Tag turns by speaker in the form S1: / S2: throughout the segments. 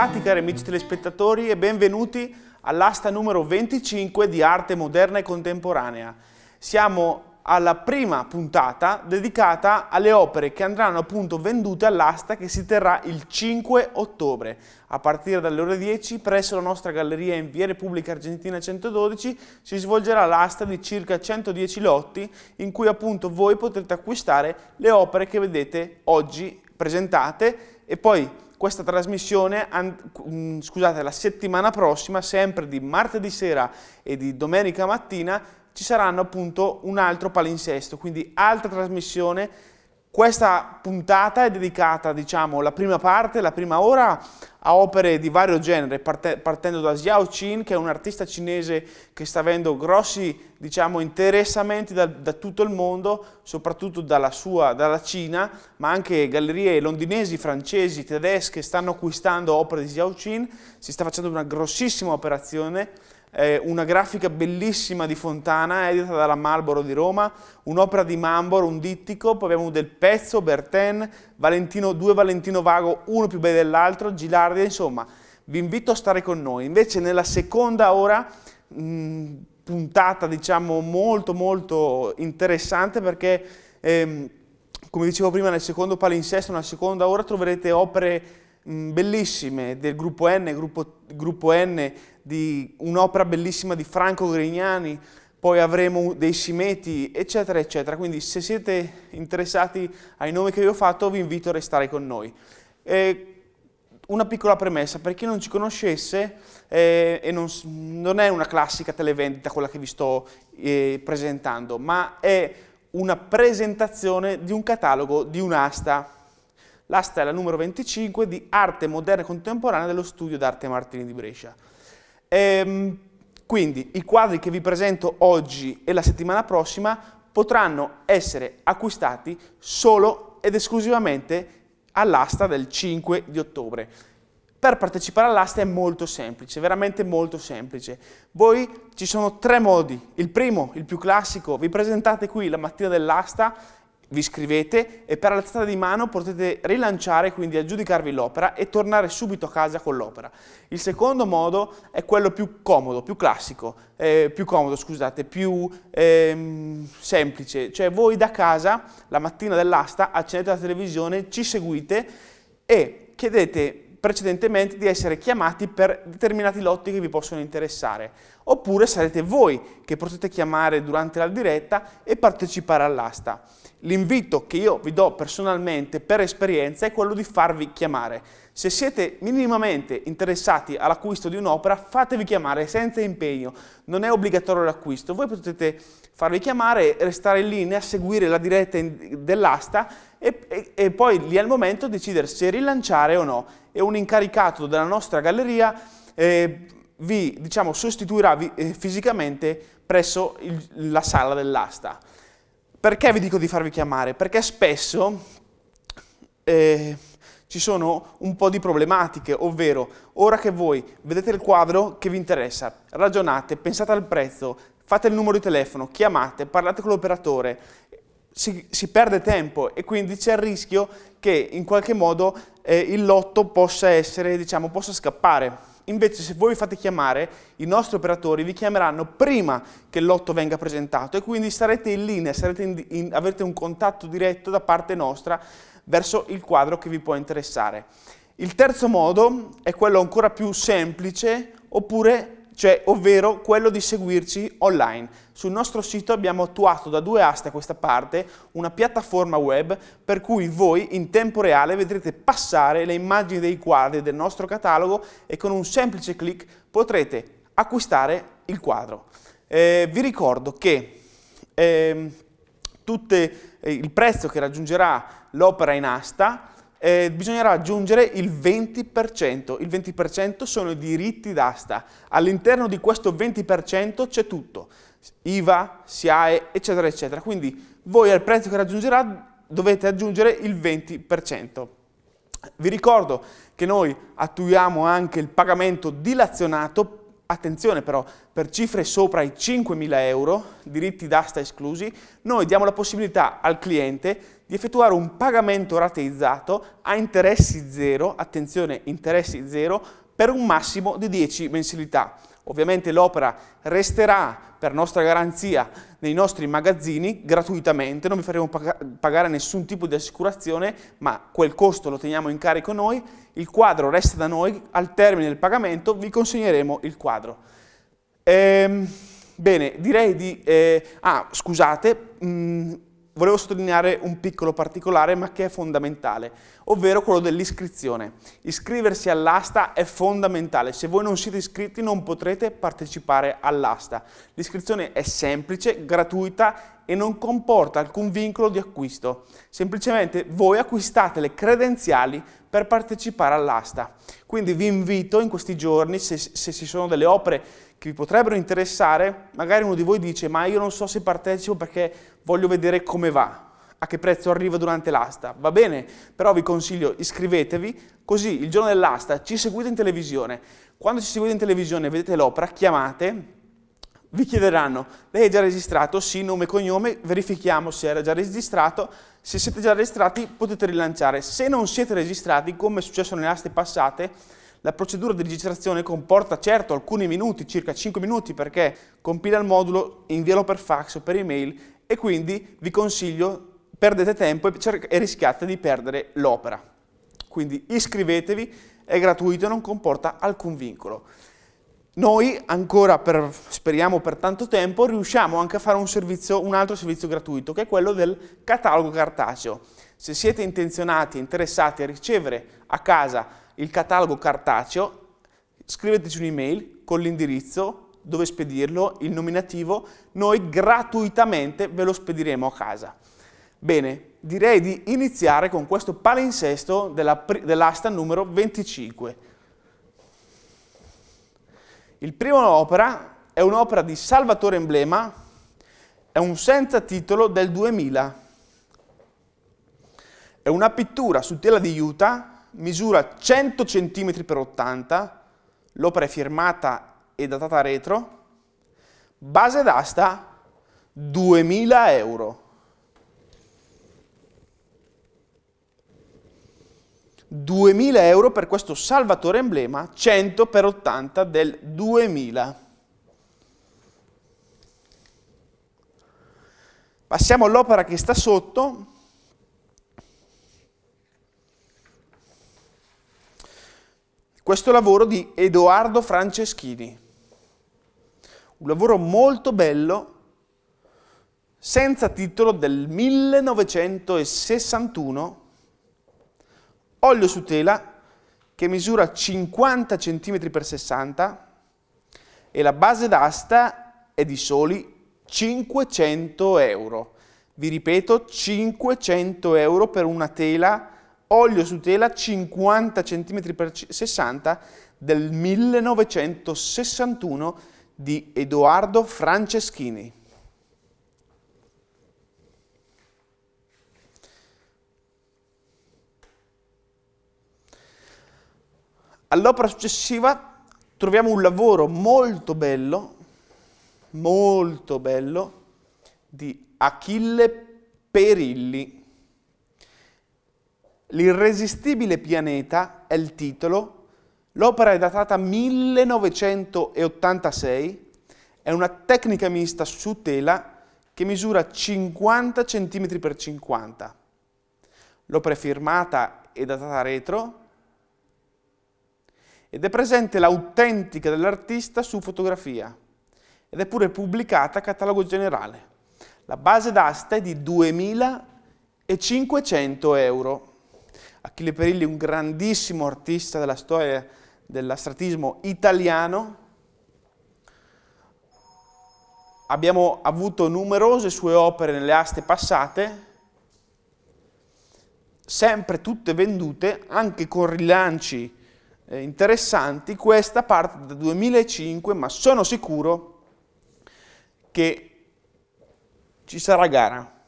S1: Bentrovati cari amici telespettatori e benvenuti all'asta numero 25 di Arte Moderna e Contemporanea. Siamo alla prima puntata dedicata alle opere che andranno appunto vendute all'asta che si terrà il 5 ottobre a partire dalle ore 10 presso la nostra galleria in via Repubblica Argentina 112 si svolgerà l'asta di circa 110 lotti in cui appunto voi potrete acquistare le opere che vedete oggi presentate e poi questa trasmissione, mm, scusate, la settimana prossima, sempre di martedì sera e di domenica mattina, ci saranno appunto un altro palinsesto, quindi altra trasmissione. Questa puntata è dedicata, diciamo, la prima parte, la prima ora a opere di vario genere, partendo da Xiao Qin, che è un artista cinese che sta avendo grossi diciamo, interessamenti da, da, tutto il mondo, soprattutto dalla, sua, dalla Cina, ma anche gallerie londinesi, francesi, tedesche stanno acquistando opere di Xiao Qin, si sta facendo una grossissima operazione eh, una grafica bellissima di Fontana, edita dalla Marlboro di Roma, un'opera di Mambor, un dittico, poi abbiamo Del Pezzo, Bertin, Valentino, due Valentino Vago, uno più bello dell'altro, Gilardia, insomma, vi invito a stare con noi. Invece nella seconda ora, mh, puntata diciamo molto molto interessante perché... Ehm, come dicevo prima, nel secondo palinsesto, nella seconda ora, troverete opere bellissime del gruppo N, gruppo, gruppo N di un'opera bellissima di Franco Grignani, poi avremo dei simeti, eccetera, eccetera. Quindi se siete interessati ai nomi che vi ho fatto, vi invito a restare con noi. E una piccola premessa, per chi non ci conoscesse, eh, non, non, è una classica televendita quella che vi sto eh, presentando, ma è una presentazione di un catalogo di un'asta. L'asta è la numero 25 di Arte Moderna e Contemporanea dello Studio d'Arte Martini di Brescia. Ehm, quindi i quadri che vi presento oggi e la settimana prossima potranno essere acquistati solo ed esclusivamente all'asta del 5 di ottobre. Per partecipare all'asta è molto semplice, veramente molto semplice. Voi ci sono tre modi. Il primo, il più classico, vi presentate qui la mattina dell'asta vi scrivete e per alzata di mano potete rilanciare, quindi aggiudicarvi l'opera e tornare subito a casa con l'opera. Il secondo modo è quello più comodo, più classico, eh, più comodo, scusate, più ehm, semplice, cioè voi da casa la mattina dell'asta accendete la televisione, ci seguite e chiedete precedentemente di essere chiamati per determinati lotti che vi possono interessare. Oppure sarete voi che potete chiamare durante la diretta e partecipare all'asta. L'invito che io vi do personalmente per esperienza è quello di farvi chiamare. Se siete minimamente interessati all'acquisto di un'opera, fatevi chiamare senza impegno, non è obbligatorio l'acquisto. Voi potete farvi chiamare, restare in linea, seguire la diretta dell'asta e, e, e, poi lì al momento decidere se rilanciare o no. E un incaricato della nostra galleria eh, vi diciamo, sostituirà vi, eh, fisicamente presso il, la sala dell'asta. Perché vi dico di farvi chiamare? Perché spesso eh, ci sono un po' di problematiche, ovvero ora che voi vedete il quadro che vi interessa, ragionate, pensate al prezzo, fate il numero di telefono, chiamate, parlate con l'operatore, si, si, perde tempo e quindi c'è il rischio che in qualche modo eh, il lotto possa, essere, diciamo, possa scappare. Invece se voi fate chiamare, i nostri operatori vi chiameranno prima che il lotto venga presentato e quindi sarete in linea, sarete in, in, avrete un contatto diretto da parte nostra verso il quadro che vi può interessare. Il terzo modo è quello ancora più semplice oppure cioè ovvero quello di seguirci online. Sul nostro sito abbiamo attuato da due aste a questa parte una piattaforma web per cui voi in tempo reale vedrete passare le immagini dei quadri del nostro catalogo e con un semplice clic potrete acquistare il quadro. Eh, vi ricordo che eh, tutte, eh, il prezzo che raggiungerà l'opera in asta eh, bisognerà aggiungere il 20%. Il 20% sono i diritti d'asta. All'interno di questo 20% c'è tutto. IVA, SIAE, eccetera, eccetera. Quindi voi al prezzo che raggiungerà dovete aggiungere il 20%. Vi ricordo che noi attuiamo anche il pagamento dilazionato attenzione però, per cifre sopra i 5.000 euro, diritti d'asta esclusi, noi diamo la possibilità al cliente di effettuare un pagamento rateizzato a interessi zero, attenzione, interessi zero, per un massimo di 10 mensilità. Ovviamente l'opera resterà per nostra garanzia nei nostri magazzini gratuitamente, non vi faremo pagare nessun tipo di assicurazione, ma quel costo lo teniamo in carico noi, il quadro resta da noi, al termine del pagamento vi consegneremo il quadro. Ehm, bene, direi di... Eh, ah, scusate, mh, mm, volevo sottolineare un piccolo particolare ma che è fondamentale, ovvero quello dell'iscrizione. Iscriversi all'asta è fondamentale, se voi non siete iscritti non potrete partecipare all'asta. L'iscrizione è semplice, gratuita e non comporta alcun vincolo di acquisto. Semplicemente voi acquistate le credenziali per partecipare all'asta. Quindi vi invito in questi giorni, se, se, ci sono delle opere che vi potrebbero interessare, magari uno di voi dice ma io non so se partecipo perché voglio vedere come va, a che prezzo arriva durante l'asta. Va bene, però vi consiglio iscrivetevi, così il giorno dell'asta ci seguite in televisione. Quando ci seguite in televisione e vedete l'opera, chiamate, vi chiederanno, lei è già registrato? Sì, nome e cognome, verifichiamo se era già registrato. Se siete già registrati potete rilanciare. Se non siete registrati, come è successo nelle aste passate, la procedura di registrazione comporta certo alcuni minuti, circa 5 minuti, perché compila il modulo, invialo per fax o per email e quindi vi consiglio, perdete tempo e, e rischiate di perdere l'opera. Quindi iscrivetevi, è gratuito, e non comporta alcun vincolo. Noi ancora, per, speriamo per tanto tempo, riusciamo anche a fare un, servizio, un altro servizio gratuito, che è quello del catalogo cartaceo. Se siete intenzionati, interessati a ricevere a casa il catalogo cartaceo, scriveteci un'email con l'indirizzo dove spedirlo, il nominativo, noi gratuitamente ve lo spediremo a casa. Bene, direi di iniziare con questo palinsesto dell'asta dell numero 25. Il primo opera è un'opera di Salvatore Emblema, è un senza titolo del 2000. È una pittura su tela di juta, misura 100 cm x 80 L'opera è firmata e datata retro, base d'asta 2000 euro. 2000 euro per questo Salvatore Emblema 100 per 80 del 2000. Passiamo all'opera che sta sotto. Questo lavoro di Edoardo Franceschini un lavoro molto bello, senza titolo, del 1961, olio su tela, che misura 50 cm x 60 e la base d'asta è di soli 500 euro. Vi ripeto, 500 euro per una tela, olio su tela 50 cm x 60 del 1961 di Edoardo Franceschini. All'opera successiva troviamo un lavoro molto bello, molto bello, di Achille Perilli. L'irresistibile pianeta è il titolo L'opera è datata 1986, è una tecnica mista su tela che misura 50 cm x 50. L'opera è firmata e datata retro ed è presente l'autentica dell'artista su fotografia ed è pure pubblicata a catalogo generale. La base d'asta è di 2500 euro. Achille Perilli, un grandissimo artista della storia dell'astratismo italiano, abbiamo avuto numerose sue opere nelle aste passate, sempre tutte vendute, anche con rilanci eh, interessanti, questa parte da 2005, ma sono sicuro che ci sarà gara.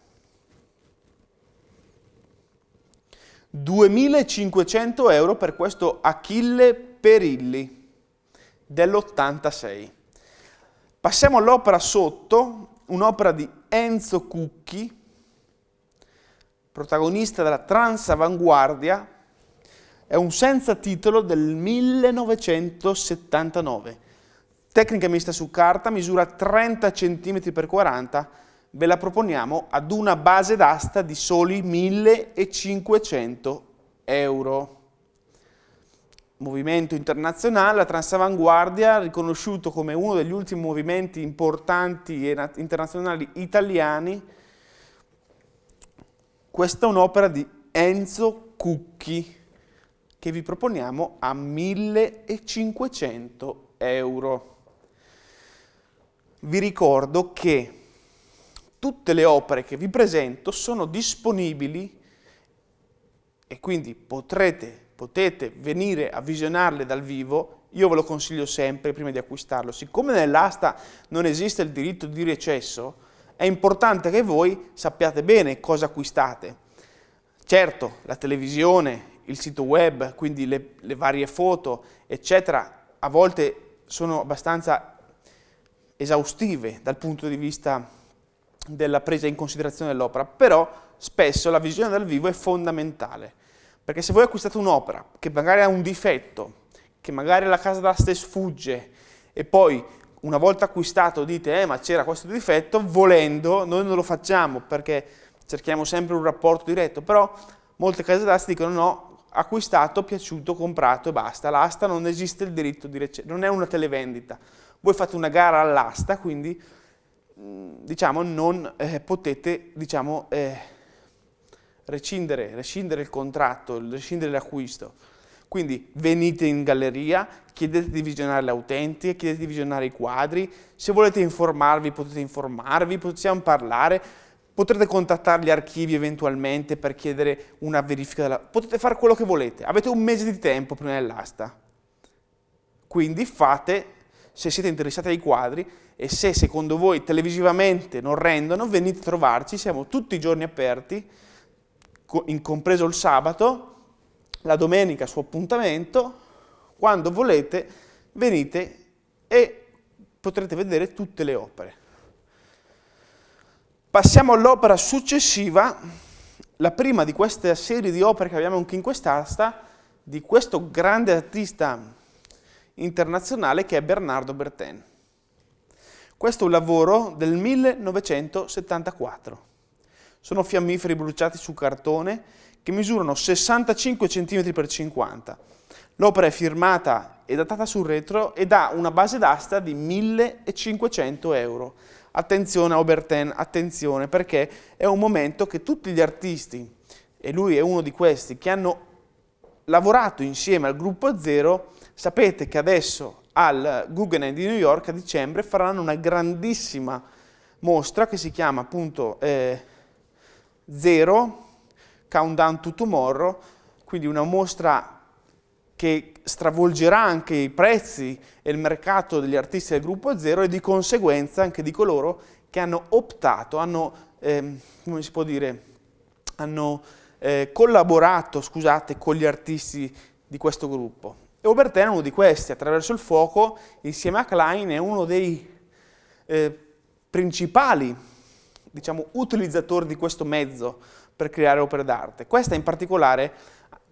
S1: 2500 euro per questo Achille Perilli dell'86. Passiamo all'opera sotto, un'opera di Enzo Cucchi, protagonista della Transavanguardia, è un senza titolo del 1979. Tecnica mista su carta, misura 30 cm x 40 ve la proponiamo ad una base d'asta di soli 1500 euro movimento internazionale, la Transavanguardia, riconosciuto come uno degli ultimi movimenti importanti e internazionali italiani, questa è un'opera di Enzo Cucchi che vi proponiamo a 1500 euro. Vi ricordo che tutte le opere che vi presento sono disponibili e quindi potrete potete venire a visionarle dal vivo, io ve lo consiglio sempre prima di acquistarlo. Siccome nell'asta non esiste il diritto di recesso, è importante che voi sappiate bene cosa acquistate. Certo, la televisione, il sito web, quindi le, le varie foto, eccetera, a volte sono abbastanza esaustive dal punto di vista della presa in considerazione dell'opera, però spesso la visione dal vivo è fondamentale. Perché se voi acquistate un'opera che magari ha un difetto, che magari la casa d'aste sfugge e poi una volta acquistato dite eh ma c'era questo difetto, volendo noi non lo facciamo perché cerchiamo sempre un rapporto diretto, però molte case d'aste dicono no, acquistato, piaciuto, comprato e basta, l'asta non esiste il diritto di recensione, non è una televendita, voi fate una gara all'asta quindi mm, diciamo non eh, potete diciamo eh, rescindere, rescindere il contratto, rescindere l'acquisto. Quindi venite in galleria, chiedete di visionare le utenti, chiedete di visionare i quadri, se volete informarvi potete informarvi, possiamo parlare, potrete contattare gli archivi eventualmente per chiedere una verifica, della... potete fare quello che volete, avete un mese di tempo prima dell'asta. Quindi fate, se siete interessati ai quadri e se secondo voi televisivamente non rendono, venite a trovarci, siamo tutti i giorni aperti, compreso il sabato, la domenica suo appuntamento, quando volete venite e potrete vedere tutte le opere. Passiamo all'opera successiva, la prima di questa serie di opere che abbiamo anche in quest'asta, di questo grande artista internazionale che è Bernardo Bertin. Questo è un lavoro del 1974. Sono fiammiferi bruciati su cartone che misurano 65 cm x 50. L'opera è firmata e datata sul retro ed ha una base d'asta di 1500 euro. Attenzione a Oberten, attenzione, perché è un momento che tutti gli artisti, e lui è uno di questi, che hanno lavorato insieme al gruppo Zero, sapete che adesso al Guggenheim di New York a dicembre faranno una grandissima mostra che si chiama appunto eh, 0, Countdown to Tomorrow, quindi una mostra che stravolgerà anche i prezzi e il mercato degli artisti del gruppo Zero e di conseguenza anche di coloro che hanno optato, hanno, ehm, come si può dire, hanno eh, collaborato, scusate, con gli artisti di questo gruppo. E Oberten è uno di questi, attraverso il fuoco, insieme a Klein, è uno dei eh, principali diciamo, utilizzatori di questo mezzo per creare opere d'arte. Questa in particolare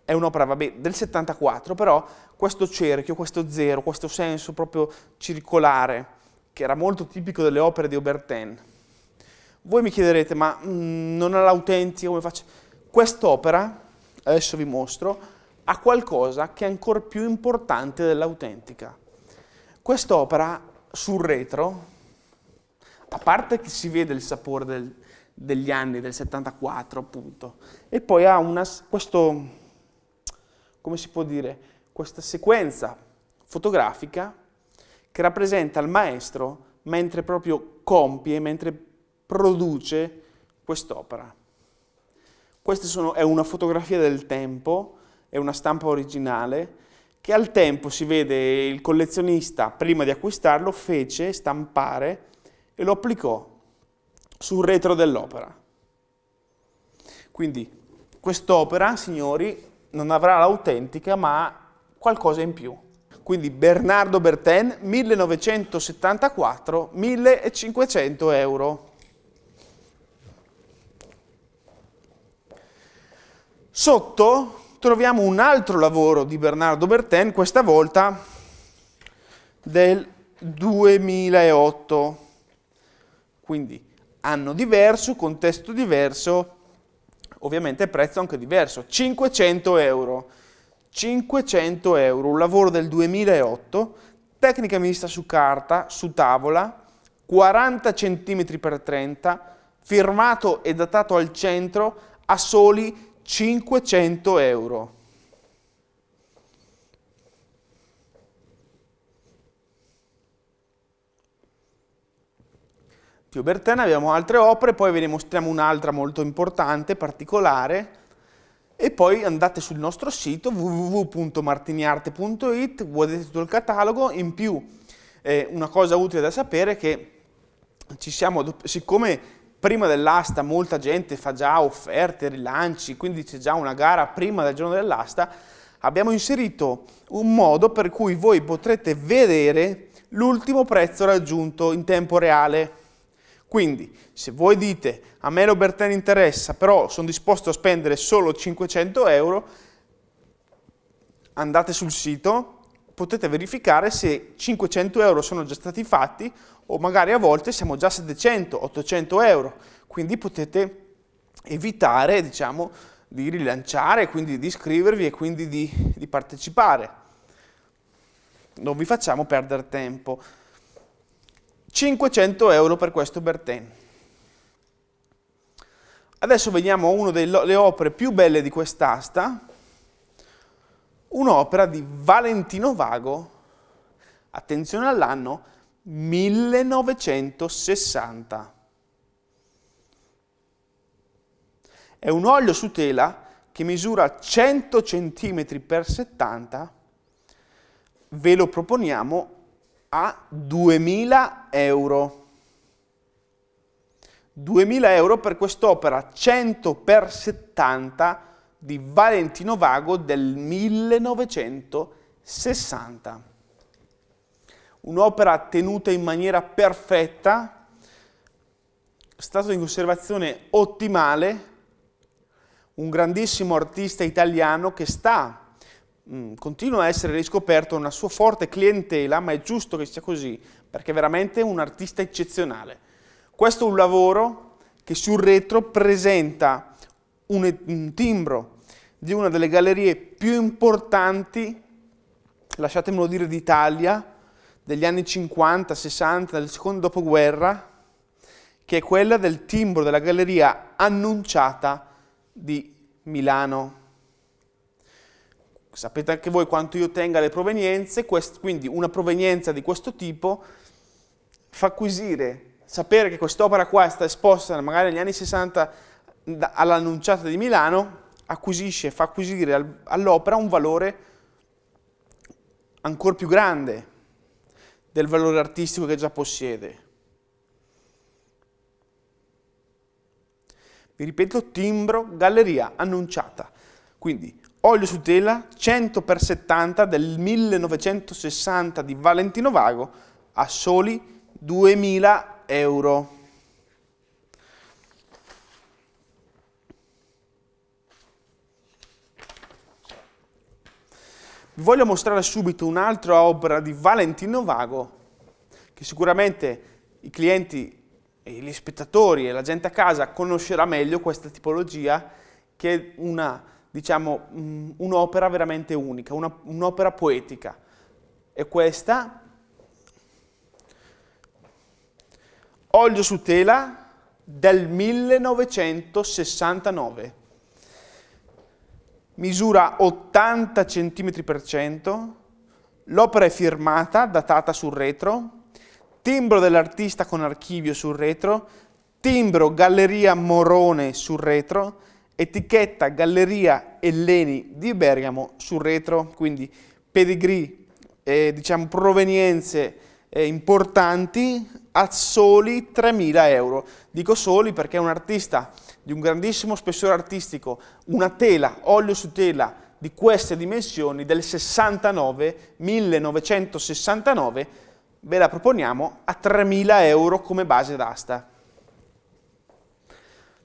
S1: è un'opera vabbè, del 74, però questo cerchio, questo zero, questo senso proprio circolare, che era molto tipico delle opere di Aubertin. Voi mi chiederete, ma mh, mm, non ha l'autentica, come faccio? Quest'opera, adesso vi mostro, ha qualcosa che è ancora più importante dell'autentica. Quest'opera sul retro, a parte che si vede il sapore del, degli anni, del 74 appunto, e poi ha una, questo, come si può dire, questa sequenza fotografica che rappresenta il maestro mentre proprio compie, mentre produce quest'opera. Questa è una fotografia del tempo, è una stampa originale, che al tempo si vede il collezionista, prima di acquistarlo, fece stampare e lo applicò sul retro dell'opera. Quindi quest'opera, signori, non avrà l'autentica ma qualcosa in più. Quindi Bernardo Bertin, 1974, 1500 euro. Sotto troviamo un altro lavoro di Bernardo Bertin, questa volta del 2008. Quindi anno diverso, contesto diverso, ovviamente prezzo anche diverso. 500 euro. 500 euro, un lavoro del 2008, tecnica mista su carta, su tavola, 40 cm x 30, firmato e datato al centro a soli 500 euro. più Bertin abbiamo altre opere, poi ve ne mostriamo un'altra molto importante, particolare, e poi andate sul nostro sito www.martiniarte.it, guardate tutto il catalogo, in più eh, una cosa utile da sapere è che ci siamo, siccome prima dell'asta molta gente fa già offerte, rilanci, quindi c'è già una gara prima del giorno dell'asta, abbiamo inserito un modo per cui voi potrete vedere l'ultimo prezzo raggiunto in tempo reale quindi, se voi dite a me Robertelli interessa, però sono disposto a spendere solo 500 euro, andate sul sito, potete verificare se 500 euro sono già stati fatti o magari a volte siamo già a 700, 800 euro. Quindi potete evitare, diciamo, di rilanciare, quindi di iscrivervi e quindi di, di partecipare. Non vi facciamo perdere tempo. 500 euro per questo Bertin. Adesso veniamo a una delle opere più belle di quest'asta, un'opera di Valentino Vago, attenzione all'anno, 1960. È un olio su tela che misura 100 cm x 70, ve lo proponiamo a 2000 euro. 2000 euro per quest'opera 100 x 70 di Valentino Vago del 1960. Un'opera tenuta in maniera perfetta, stato di conservazione ottimale, un grandissimo artista italiano che sta Mm, continua a essere riscoperto una sua forte clientela, ma è giusto che sia così, perché è veramente un artista eccezionale. Questo è un lavoro che sul retro presenta un, un timbro di una delle gallerie più importanti, lasciatemelo dire, d'Italia, degli anni 50, 60, del secondo dopoguerra, che è quella del timbro della galleria annunciata di Milano sapete anche voi quanto io tenga le provenienze, quest, quindi una provenienza di questo tipo fa acquisire, sapere che quest'opera qua è stata esposta magari negli anni 60 all'annunciata di Milano, acquisisce, fa acquisire all'opera un valore ancora più grande del valore artistico che già possiede. Vi ripeto, timbro, galleria, annunciata. Quindi olio su tela 100x70 del 1960 di Valentino Vago a soli 2000 euro. Vi voglio mostrare subito un'altra opera di Valentino Vago che sicuramente i clienti, gli spettatori e la gente a casa conoscerà meglio questa tipologia che è una diciamo, mm, un'opera veramente unica, un'opera poetica. E questa, olio su tela del 1969, misura 80 cm per cento, l'opera è firmata, datata sul retro, timbro dell'artista con archivio sul retro, timbro Galleria Morone sul retro, etichetta Galleria Elleni di Bergamo sul retro, quindi pedigree, eh, diciamo provenienze eh, importanti a soli 3.000 euro. Dico soli perché è un artista di un grandissimo spessore artistico, una tela, olio su tela, di queste dimensioni del 69, 1969, ve la proponiamo a 3.000 euro come base d'asta.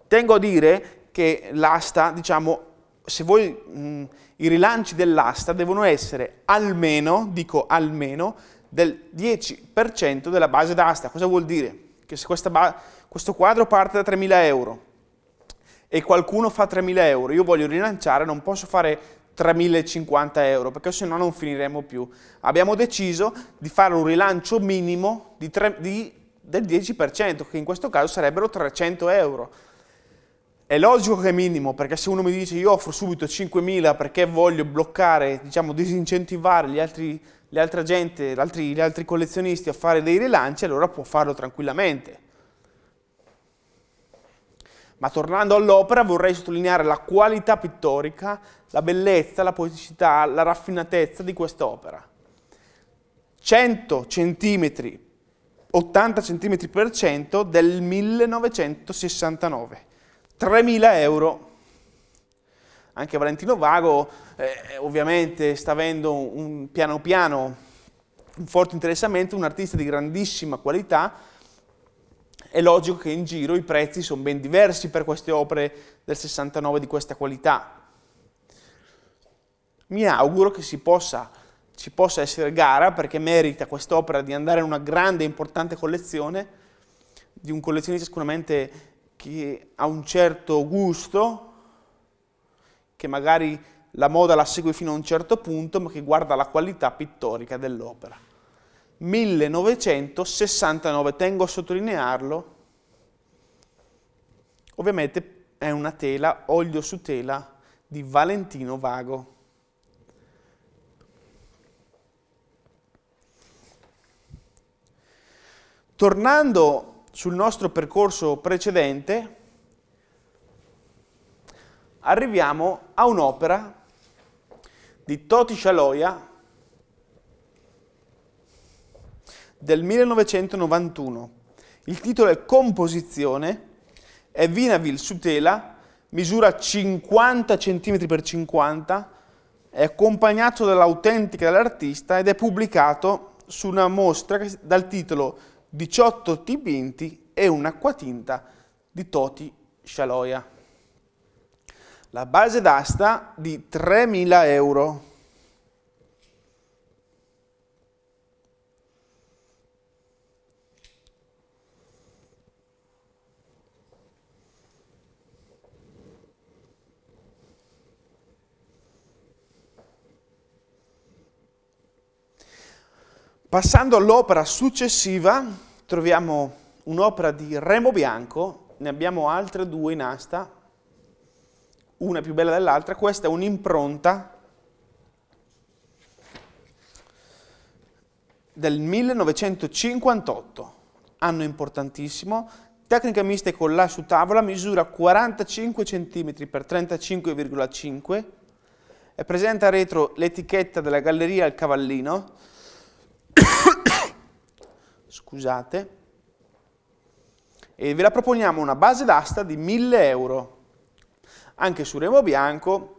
S1: Tengo a dire che l'asta, diciamo, se voi, mh, mm, i rilanci dell'asta devono essere almeno, dico almeno, del 10% della base d'asta. Cosa vuol dire? Che se questo quadro parte da 3.000 euro e qualcuno fa 3.000 euro, io voglio rilanciare, non posso fare 3.050 euro perché sennò non finiremo più. Abbiamo deciso di fare un rilancio minimo di 3, di, del 10%, che in questo caso sarebbero 300 euro è logico che è minimo, perché se uno mi dice io offro subito 5.000 perché voglio bloccare, diciamo disincentivare gli altri, le altre gente, gli altri, gli altri collezionisti a fare dei rilanci, allora può farlo tranquillamente. Ma tornando all'opera vorrei sottolineare la qualità pittorica, la bellezza, la poeticità, la raffinatezza di quest'opera. 100 cm, 80 cm per 100 del 1969 3.000 euro. Anche Valentino Vago eh, ovviamente sta avendo un, piano piano un forte interessamento, un artista di grandissima qualità, è logico che in giro i prezzi sono ben diversi per queste opere del 69 di questa qualità. Mi auguro che si possa, ci possa essere gara perché merita quest'opera di andare in una grande e importante collezione di un collezionista sicuramente che ha un certo gusto, che magari la moda la segue fino a un certo punto, ma che guarda la qualità pittorica dell'opera. 1969, tengo a sottolinearlo, ovviamente è una tela, olio su tela, di Valentino Vago. Tornando sul nostro percorso precedente, arriviamo a un'opera di Toti Shaloya del 1991. Il titolo è Composizione, è Vinavil su tela, misura 50 cm x 50, è accompagnato dall'autentica dell'artista ed è pubblicato su una mostra dal titolo 18 dipinti e un'acquatinta di Toti Scialoia. La base d'asta di 3.000 euro. Passando all'opera successiva, troviamo un'opera di Remo Bianco, ne abbiamo altre due in asta, una più bella dell'altra, questa è un'impronta del 1958, anno importantissimo, tecnica mista con la su tavola, misura 45 cm x 35,5 è presente a retro l'etichetta della Galleria al Cavallino scusate, e ve la proponiamo una base d'asta di 1000 euro, anche su remo bianco,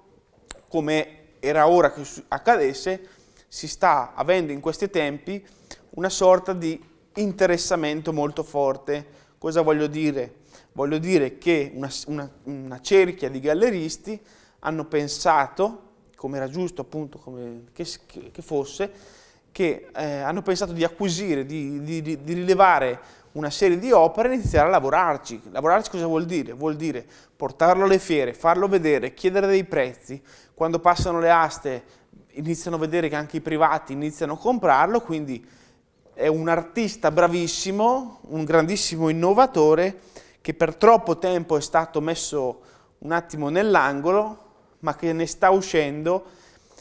S1: come era ora che accadesse, si sta avendo in questi tempi una sorta di interessamento molto forte. Cosa voglio dire? Voglio dire che una, una, una cerchia di galleristi hanno pensato, come era giusto appunto come, che, che fosse, che eh, hanno pensato di acquisire, di, di, di, rilevare una serie di opere e iniziare a lavorarci. Lavorarci cosa vuol dire? Vuol dire portarlo alle fiere, farlo vedere, chiedere dei prezzi. Quando passano le aste iniziano a vedere che anche i privati iniziano a comprarlo, quindi è un artista bravissimo, un grandissimo innovatore che per troppo tempo è stato messo un attimo nell'angolo, ma che ne sta uscendo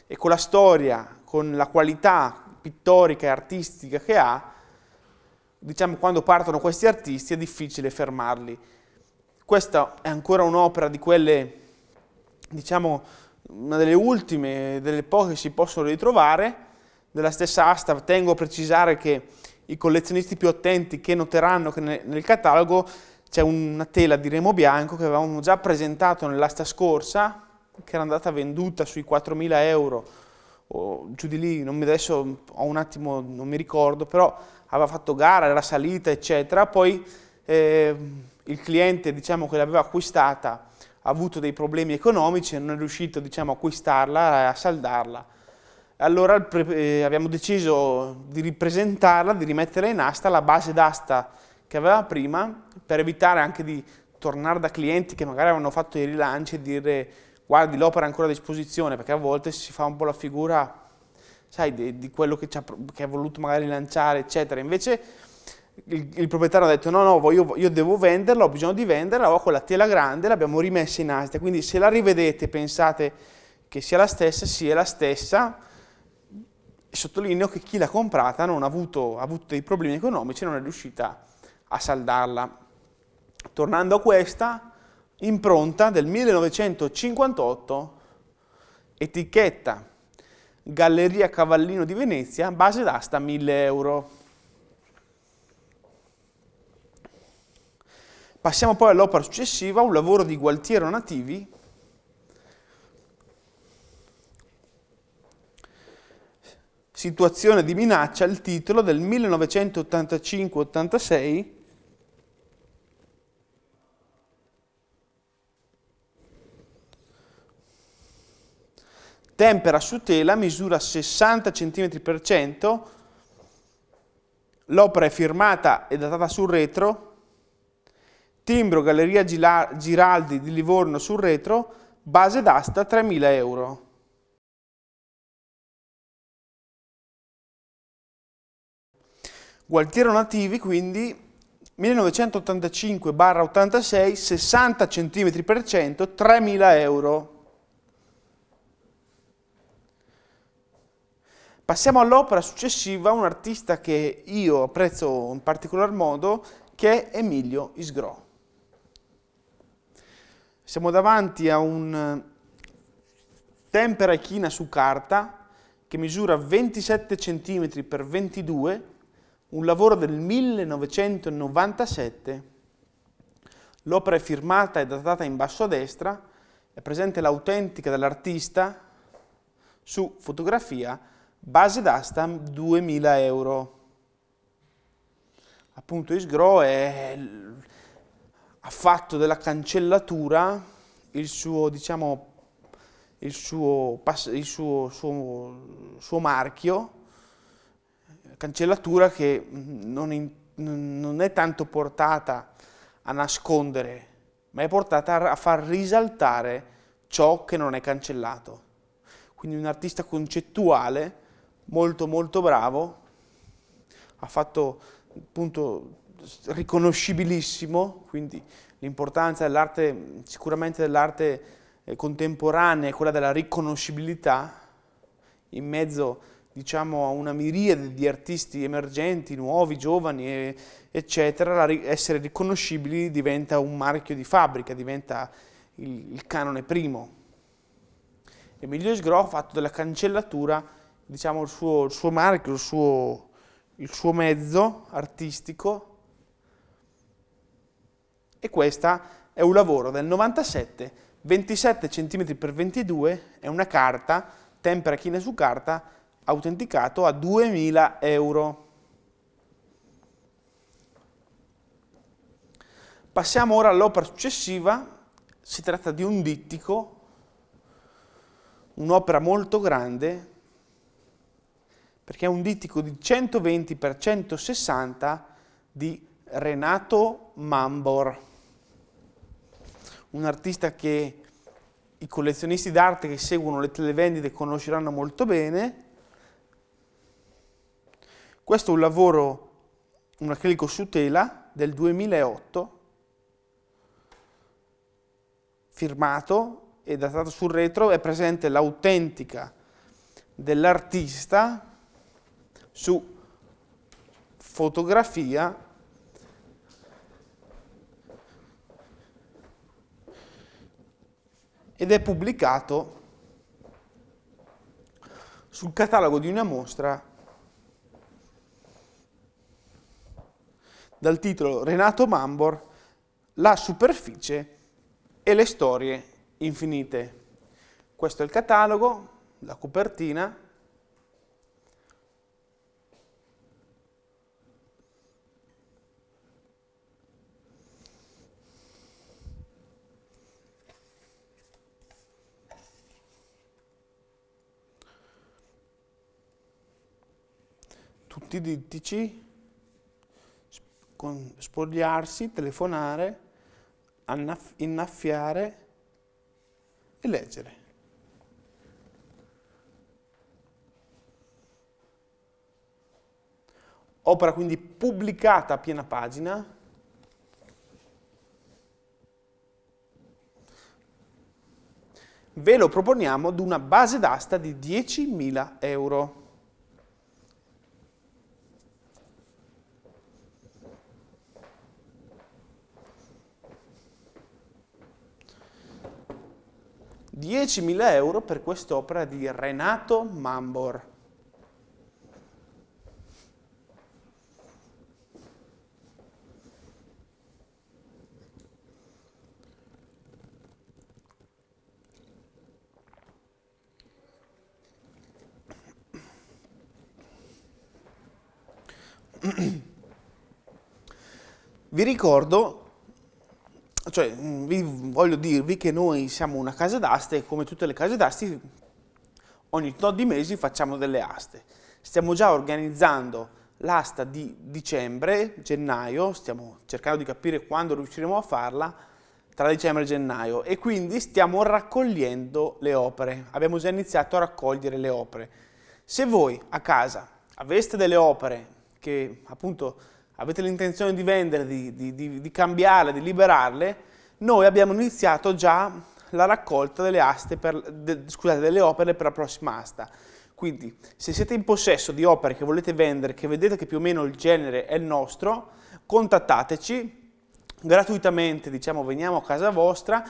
S1: e con la storia, con la qualità, pittorica e artistica che ha, diciamo quando partono questi artisti è difficile fermarli. Questa è ancora un'opera di quelle, diciamo, una delle ultime, delle poche che si possono ritrovare, della stessa asta tengo a precisare che i collezionisti più attenti che noteranno che nel catalogo c'è una tela di remo bianco che avevamo già presentato nell'asta scorsa, che era andata venduta sui 4.000 euro o giù di lì, non mi adesso ho un attimo, non mi ricordo, però aveva fatto gara, era salita, eccetera. Poi eh, il cliente diciamo, che l'aveva acquistata ha avuto dei problemi economici e non è riuscito diciamo, a acquistarla e a saldarla. Allora eh, abbiamo deciso di ripresentarla, di rimettere in asta la base d'asta che aveva prima per evitare anche di tornare da clienti che magari avevano fatto i rilanci e dire guardi l'opera ancora a disposizione, perché a volte si fa un po' la figura, sai, di, di quello che, che, ha, voluto magari lanciare, eccetera. Invece il, il proprietario ha detto no, no, io, io, devo venderla, ho bisogno di venderla, ho quella tela grande, l'abbiamo rimessa in asta. Quindi se la rivedete pensate che sia la stessa, sì è la stessa, sottolineo che chi l'ha comprata non ha avuto, ha avuto dei problemi economici, e non è riuscita a saldarla. Tornando a questa, impronta del 1958, etichetta Galleria Cavallino di Venezia, base d'asta 1000 euro. Passiamo poi all'opera successiva, un lavoro di Gualtiero Nativi, situazione di minaccia, il titolo del 1985-86, tempera su tela, misura 60 cm per 100, l'opera è firmata e datata sul retro, timbro Galleria Giraldi di Livorno sul retro, base d'asta 3.000 euro. Gualtiero Nativi quindi 1985-86 60 cm per 100 3.000 euro. Passiamo all'opera successiva, un artista che io apprezzo in particolar modo, che è Emilio Isgro. Siamo davanti a un eh, tempera e china su carta che misura 27 cm x 22, un lavoro del 1997. L'opera è firmata e datata in basso a destra, è presente l'autentica dell'artista su fotografia base d'asta 2000 euro. Appunto Isgro è, ha fatto della cancellatura il suo, diciamo, il suo, il suo, suo, suo marchio, cancellatura che non, in, non è tanto portata a nascondere, ma è portata a far risaltare ciò che non è cancellato. Quindi un artista concettuale molto molto bravo, ha fatto appunto riconoscibilissimo, quindi l'importanza dell'arte, sicuramente dell'arte eh, contemporanea è quella della riconoscibilità in mezzo diciamo a una miriade di artisti emergenti, nuovi, giovani, eccetera, essere riconoscibili diventa un marchio di fabbrica, diventa il, il canone primo. Emilio Sgro ha fatto della cancellatura diciamo, il, suo, il suo marchio, il suo, il suo mezzo artistico e questo è un lavoro del 97, 27 cm x 22, è una carta, tempera china su carta, autenticato a 2000 euro. Passiamo ora all'opera successiva, si tratta di un dittico, un'opera molto grande, perché è un dittico di 120 x 160 di Renato Mambor, un artista che i collezionisti d'arte che seguono le televendite conosceranno molto bene. Questo è un lavoro, un acrilico su tela del 2008, firmato e datato sul retro, è presente l'autentica dell'artista su fotografia ed è pubblicato sul catalogo di una mostra dal titolo Renato Mambor, La superficie e le storie infinite. Questo è il catalogo, la copertina, dittici, con spogliarsi, telefonare, innaffiare e leggere. Opera quindi pubblicata a piena pagina, ve lo proponiamo ad una base d'asta di 10.000 euro. 10.000 euro per quest'opera di Renato Mambor. Vi ricordo cioè, mm, vi voglio dirvi che noi siamo una casa d'aste e come tutte le case d'aste ogni tot di mesi facciamo delle aste. Stiamo già organizzando l'asta di dicembre, gennaio, stiamo cercando di capire quando riusciremo a farla, tra dicembre e gennaio e quindi stiamo raccogliendo le opere, abbiamo già iniziato a raccogliere le opere. Se voi a casa aveste delle opere che appunto avete l'intenzione di vendere, di, di, di, di cambiarle, di liberarle, noi abbiamo iniziato già la raccolta delle, per, de, scusate, delle opere per la prossima asta. Quindi se siete in possesso di opere che volete vendere, che vedete che più o meno il genere è il nostro, contattateci gratuitamente, diciamo veniamo a casa vostra,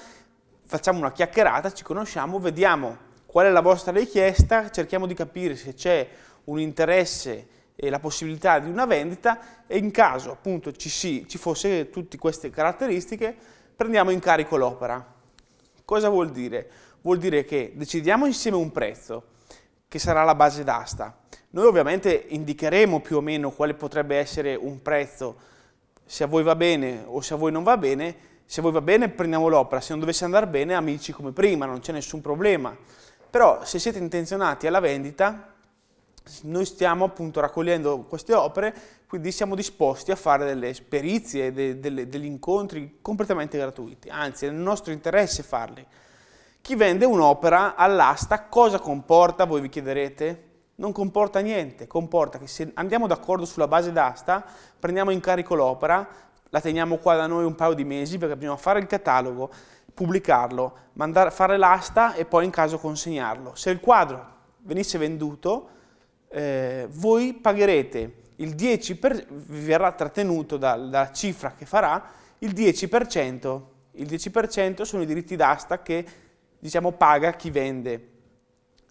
S1: facciamo una chiacchierata, ci conosciamo, vediamo qual è la vostra richiesta, cerchiamo di capire se c'è un interesse e la possibilità di una vendita e in caso appunto ci, si, ci fosse tutte queste caratteristiche prendiamo in carico l'opera. Cosa vuol dire? Vuol dire che decidiamo insieme un prezzo che sarà la base d'asta. Noi ovviamente indicheremo più o meno quale potrebbe essere un prezzo se a voi va bene o se a voi non va bene, se a voi va bene prendiamo l'opera, se non dovesse andare bene amici come prima, non c'è nessun problema. Però se siete intenzionati alla vendita noi stiamo appunto raccogliendo queste opere, quindi siamo disposti a fare delle perizie, de, de, degli incontri completamente gratuiti, anzi è nel nostro interesse farli. Chi vende un'opera all'asta cosa comporta, voi vi chiederete? Non comporta niente, comporta che se andiamo d'accordo sulla base d'asta, prendiamo in carico l'opera, la teniamo qua da noi un paio di mesi perché bisogna fare il catalogo, pubblicarlo, mandare, fare l'asta e poi in caso consegnarlo. Se il quadro venisse venduto, eh, voi pagherete il 10%, per, vi verrà trattenuto dalla cifra che farà, il 10%. Il 10% sono i diritti d'asta che diciamo, paga chi vende.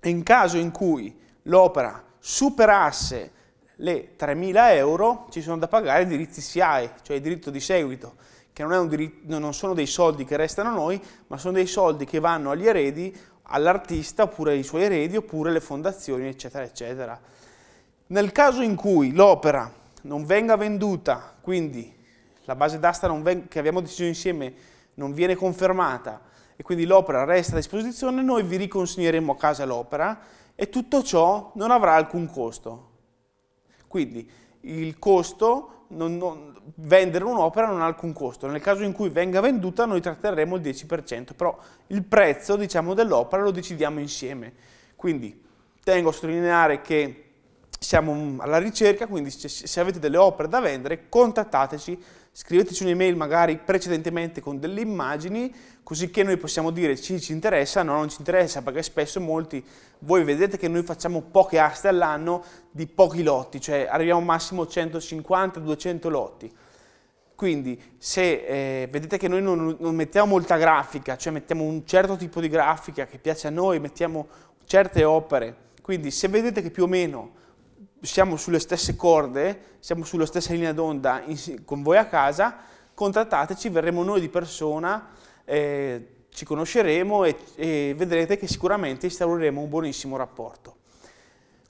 S1: E in caso in cui l'opera superasse le 3.000 euro ci sono da pagare i diritti SIAE, cioè il diritto di seguito, che non, diritto, non sono dei soldi che restano a noi, ma sono dei soldi che vanno agli eredi all'artista oppure ai suoi eredi oppure le fondazioni eccetera eccetera. Nel caso in cui l'opera non venga venduta, quindi la base d'asta che abbiamo deciso insieme non viene confermata e quindi l'opera resta a disposizione, noi vi riconsegneremo a casa l'opera e tutto ciò non avrà alcun costo. Quindi il costo non, non, vendere un'opera non ha alcun costo, nel caso in cui venga venduta noi tratterremo il 10%, però il prezzo diciamo, dell'opera lo decidiamo insieme. Quindi tengo a sottolineare che siamo alla ricerca, quindi se avete delle opere da vendere contattateci, scriveteci un'email magari precedentemente con delle immagini così che noi possiamo dire ci, ci interessa, no, non ci interessa, perché spesso molti, voi vedete che noi facciamo poche aste all'anno di pochi lotti, cioè arriviamo al massimo 150-200 lotti. Quindi se eh, vedete che noi non, non, mettiamo molta grafica, cioè mettiamo un certo tipo di grafica che piace a noi, mettiamo certe opere, quindi se vedete che più o meno siamo sulle stesse corde, siamo sulla stessa linea d'onda con voi a casa, contattateci, verremo noi di persona eh, ci conosceremo e, e vedrete che sicuramente instaureremo un buonissimo rapporto.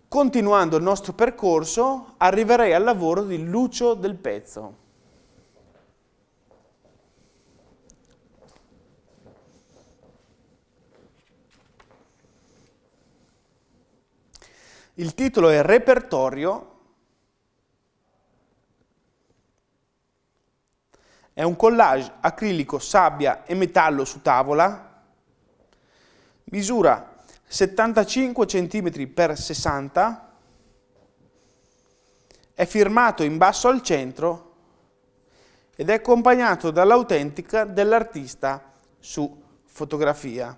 S1: Continuando il nostro percorso, arriverei al lavoro di Lucio del Pezzo. Il titolo è Repertorio È un collage acrilico, sabbia e metallo su tavola, misura 75 cm x 60 è firmato in basso al centro ed è accompagnato dall'autentica dell'artista su fotografia.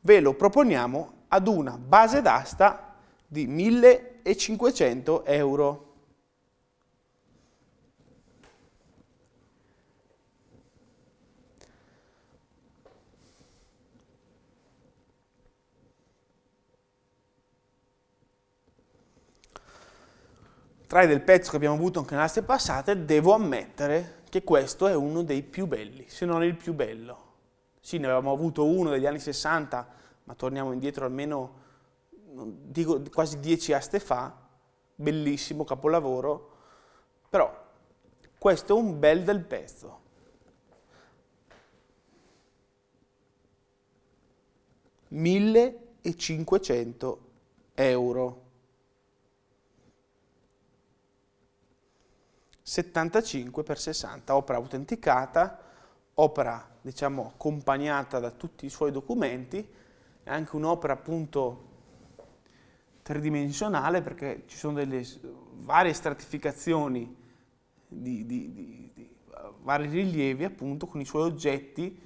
S1: Ve lo proponiamo ad una base d'asta di 1500 euro. trae del pezzo che abbiamo avuto anche nelle aste passate, devo ammettere che questo è uno dei più belli, se non il più bello. Sì, ne avevamo avuto uno degli anni 60, ma torniamo indietro almeno dico, quasi dieci aste fa, bellissimo capolavoro, però questo è un bel del pezzo. Mille e 500 euro. 75 per 60, opera autenticata, opera diciamo, accompagnata da tutti i suoi documenti, è anche un'opera appunto tridimensionale perché ci sono delle varie stratificazioni di, di, di, di, vari rilievi appunto con i suoi oggetti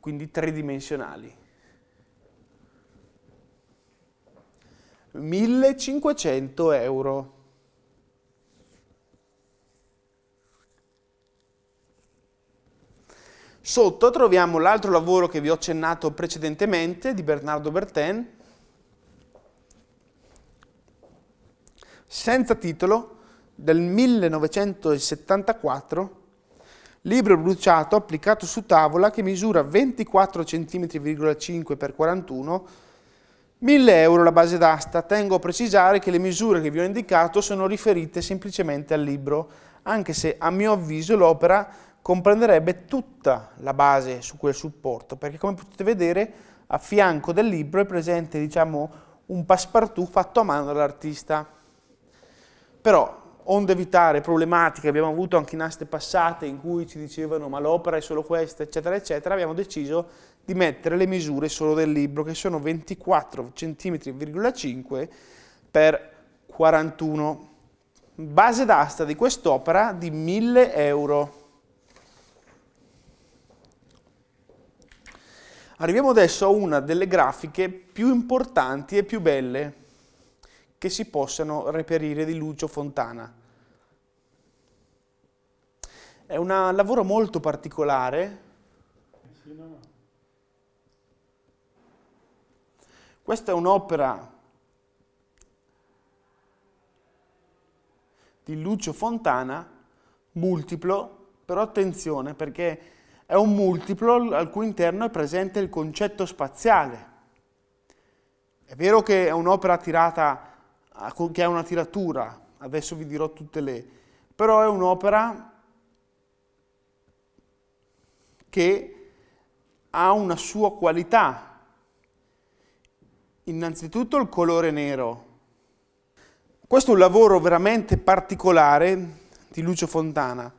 S1: quindi tridimensionali. 1500 euro. Sotto troviamo l'altro lavoro che vi ho accennato precedentemente di Bernardo Bertin, senza titolo, del 1974, libro bruciato applicato su tavola che misura 24 cm,5 x 41 1000 euro la base d'asta. Tengo a precisare che le misure che vi ho indicato sono riferite semplicemente al libro, anche se a mio avviso l'opera comprenderebbe tutta la base su quel supporto, perché come potete vedere a fianco del libro è presente diciamo, un passepartout fatto a mano dall'artista. Però, onde evitare problematiche che abbiamo avuto anche in aste passate in cui ci dicevano ma l'opera è solo questa, eccetera, eccetera, abbiamo deciso di mettere le misure solo del libro, che sono 24 cm,5 per 41 base d'asta di quest'opera di 1000 euro. Arriviamo adesso a una delle grafiche più importanti e più belle che si possano reperire di Lucio Fontana. È un lavoro molto particolare. Questa è un'opera di Lucio Fontana, multiplo, però attenzione perché è un multiplo al cui interno è presente il concetto spaziale. È vero che è un'opera tirata, che è una tiratura, adesso vi dirò tutte le... però è un'opera che ha una sua qualità. Innanzitutto il colore nero. Questo è un lavoro veramente particolare di Lucio Fontana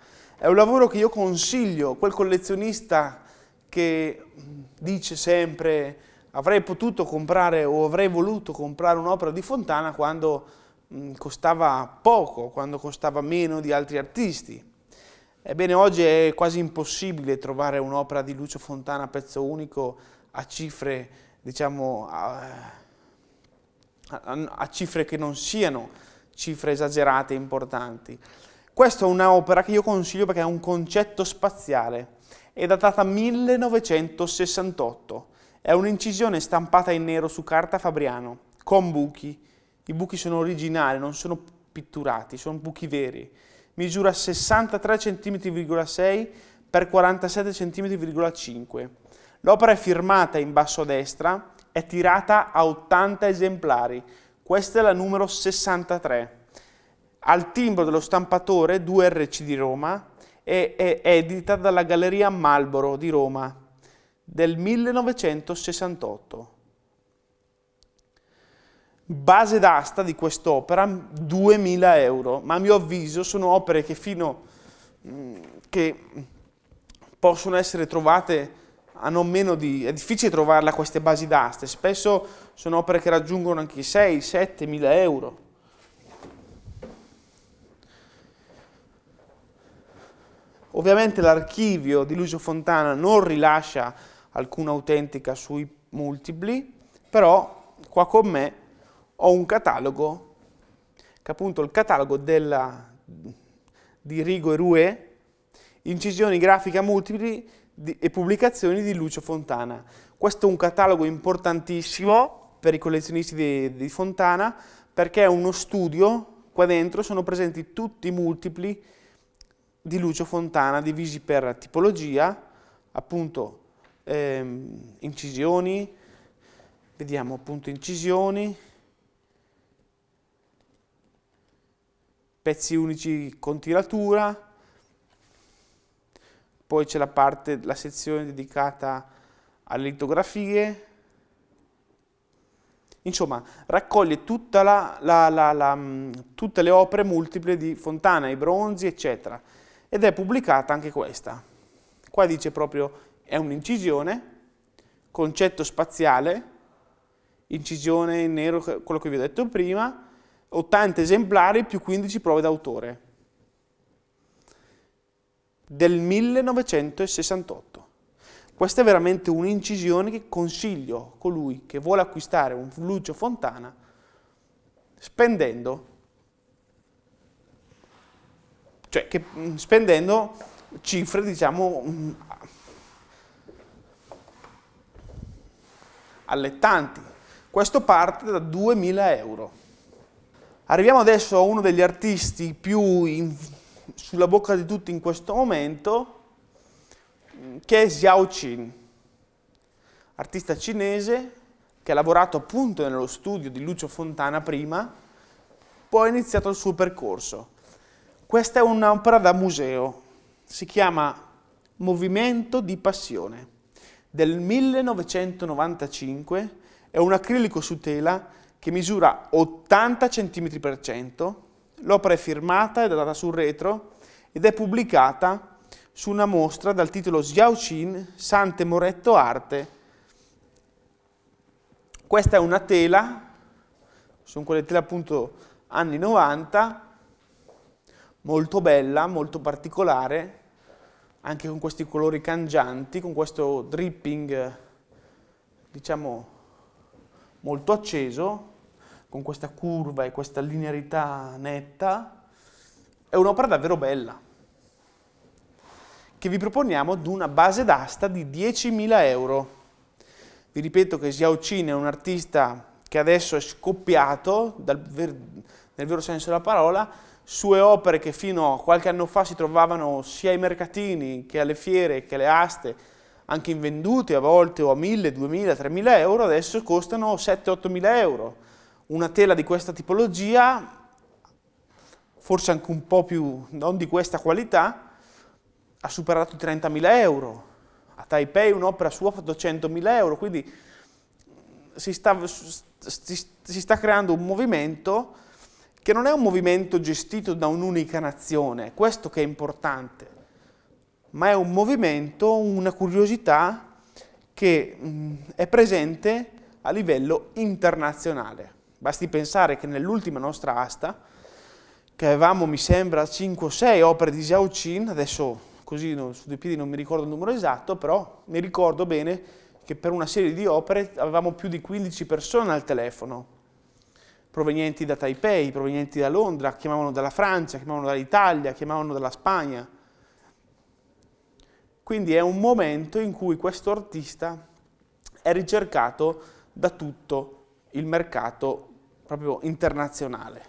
S1: è un lavoro che io consiglio, quel collezionista che dice sempre avrei potuto comprare o avrei voluto comprare un'opera di Fontana quando mm, costava poco, quando costava meno di altri artisti. Ebbene, oggi è quasi impossibile trovare un'opera di Lucio Fontana pezzo unico a cifre, diciamo, a, a, a cifre che non siano cifre esagerate e importanti. Questa è un'opera che io consiglio perché è un concetto spaziale, è datata 1968, è un'incisione stampata in nero su carta fabriano, con buchi, i buchi sono originali, non sono pitturati, sono buchi veri, misura 63 cm,6 x 47 cm,5. L'opera è firmata in basso a destra, è tirata a 80 esemplari, questa è la numero 63 al timbro dello stampatore 2RC di Roma e è edita dalla Galleria Malboro di Roma del 1968. Base d'asta di quest'opera 2.000 euro, ma a mio avviso sono opere che fino mm, che possono essere trovate a non meno di... è difficile trovarla queste basi d'aste, spesso sono opere che raggiungono anche i 6-7 mila euro. Ovviamente l'archivio di Lucio Fontana non rilascia alcuna autentica sui multipli, però qua con me ho un catalogo, che è appunto il catalogo della, di Rigo e Rue, incisioni grafiche a multipli di, e pubblicazioni di Lucio Fontana. Questo è un catalogo importantissimo per i collezionisti di, di Fontana perché è uno studio, qua dentro sono presenti tutti i multipli di Lucio Fontana divisi per tipologia, appunto ehm, incisioni, vediamo appunto incisioni, pezzi unici con tiratura, poi c'è la parte, la sezione dedicata alle litografie, Insomma, raccoglie la, la, la, tutte le opere multiple di Fontana, i bronzi, eccetera ed è pubblicata anche questa. Qua dice proprio è un'incisione, concetto spaziale, incisione in nero, quello che vi ho detto prima, 80 esemplari più 15 prove d'autore del 1968. Questa è veramente un'incisione che consiglio a colui che vuole acquistare un Lucio Fontana spendendo cioè che, mm, spendendo cifre diciamo mm, allettanti. Questo parte da 2.000 euro. Arriviamo adesso a uno degli artisti più in, sulla bocca di tutti in questo momento, mm, che è Xiao Qin, artista cinese che ha lavorato appunto nello studio di Lucio Fontana prima, poi ha iniziato il suo percorso. Questa è un'opera da museo, si chiama Movimento di Passione, del 1995, è un acrilico su tela che misura 80 cm per cento, l'opera è firmata e datata sul retro ed è pubblicata su una mostra dal titolo Xiaoqin Sante Moretto Arte. Questa è una tela, sono quelle tele appunto anni 90, molto bella, molto particolare, anche con questi colori cangianti, con questo dripping diciamo molto acceso, con questa curva e questa linearità netta, è un'opera davvero bella, che vi proponiamo ad una base d'asta di 10.000 euro. Vi ripeto che Xiao Qin è un artista che adesso è scoppiato, dal, nel vero senso della parola, sue opere che fino a qualche anno fa si trovavano sia ai mercatini che alle fiere che alle aste, anche invendute a volte o a 1000, 2000, 3000 euro, adesso costano 7-8 mila euro. Una tela di questa tipologia, forse anche un po' più, non di questa qualità, ha superato i 30 mila euro. A Taipei un'opera sua ha fatto 100 mila euro, quindi si sta, si sta creando un movimento che non è un movimento gestito da un'unica nazione, questo che è importante, ma è un movimento, una curiosità che mh, mm, è presente a livello internazionale. Basti pensare che nell'ultima nostra asta, che avevamo mi sembra 5 o 6 opere di Zhao Qin, adesso così su due piedi non mi ricordo il numero esatto, però mi ricordo bene che per una serie di opere avevamo più di 15 persone al telefono provenienti da Taipei, provenienti da Londra, chiamavano dalla Francia, chiamavano dall'Italia, chiamavano dalla Spagna. Quindi è un momento in cui questo artista è ricercato da tutto il mercato proprio internazionale.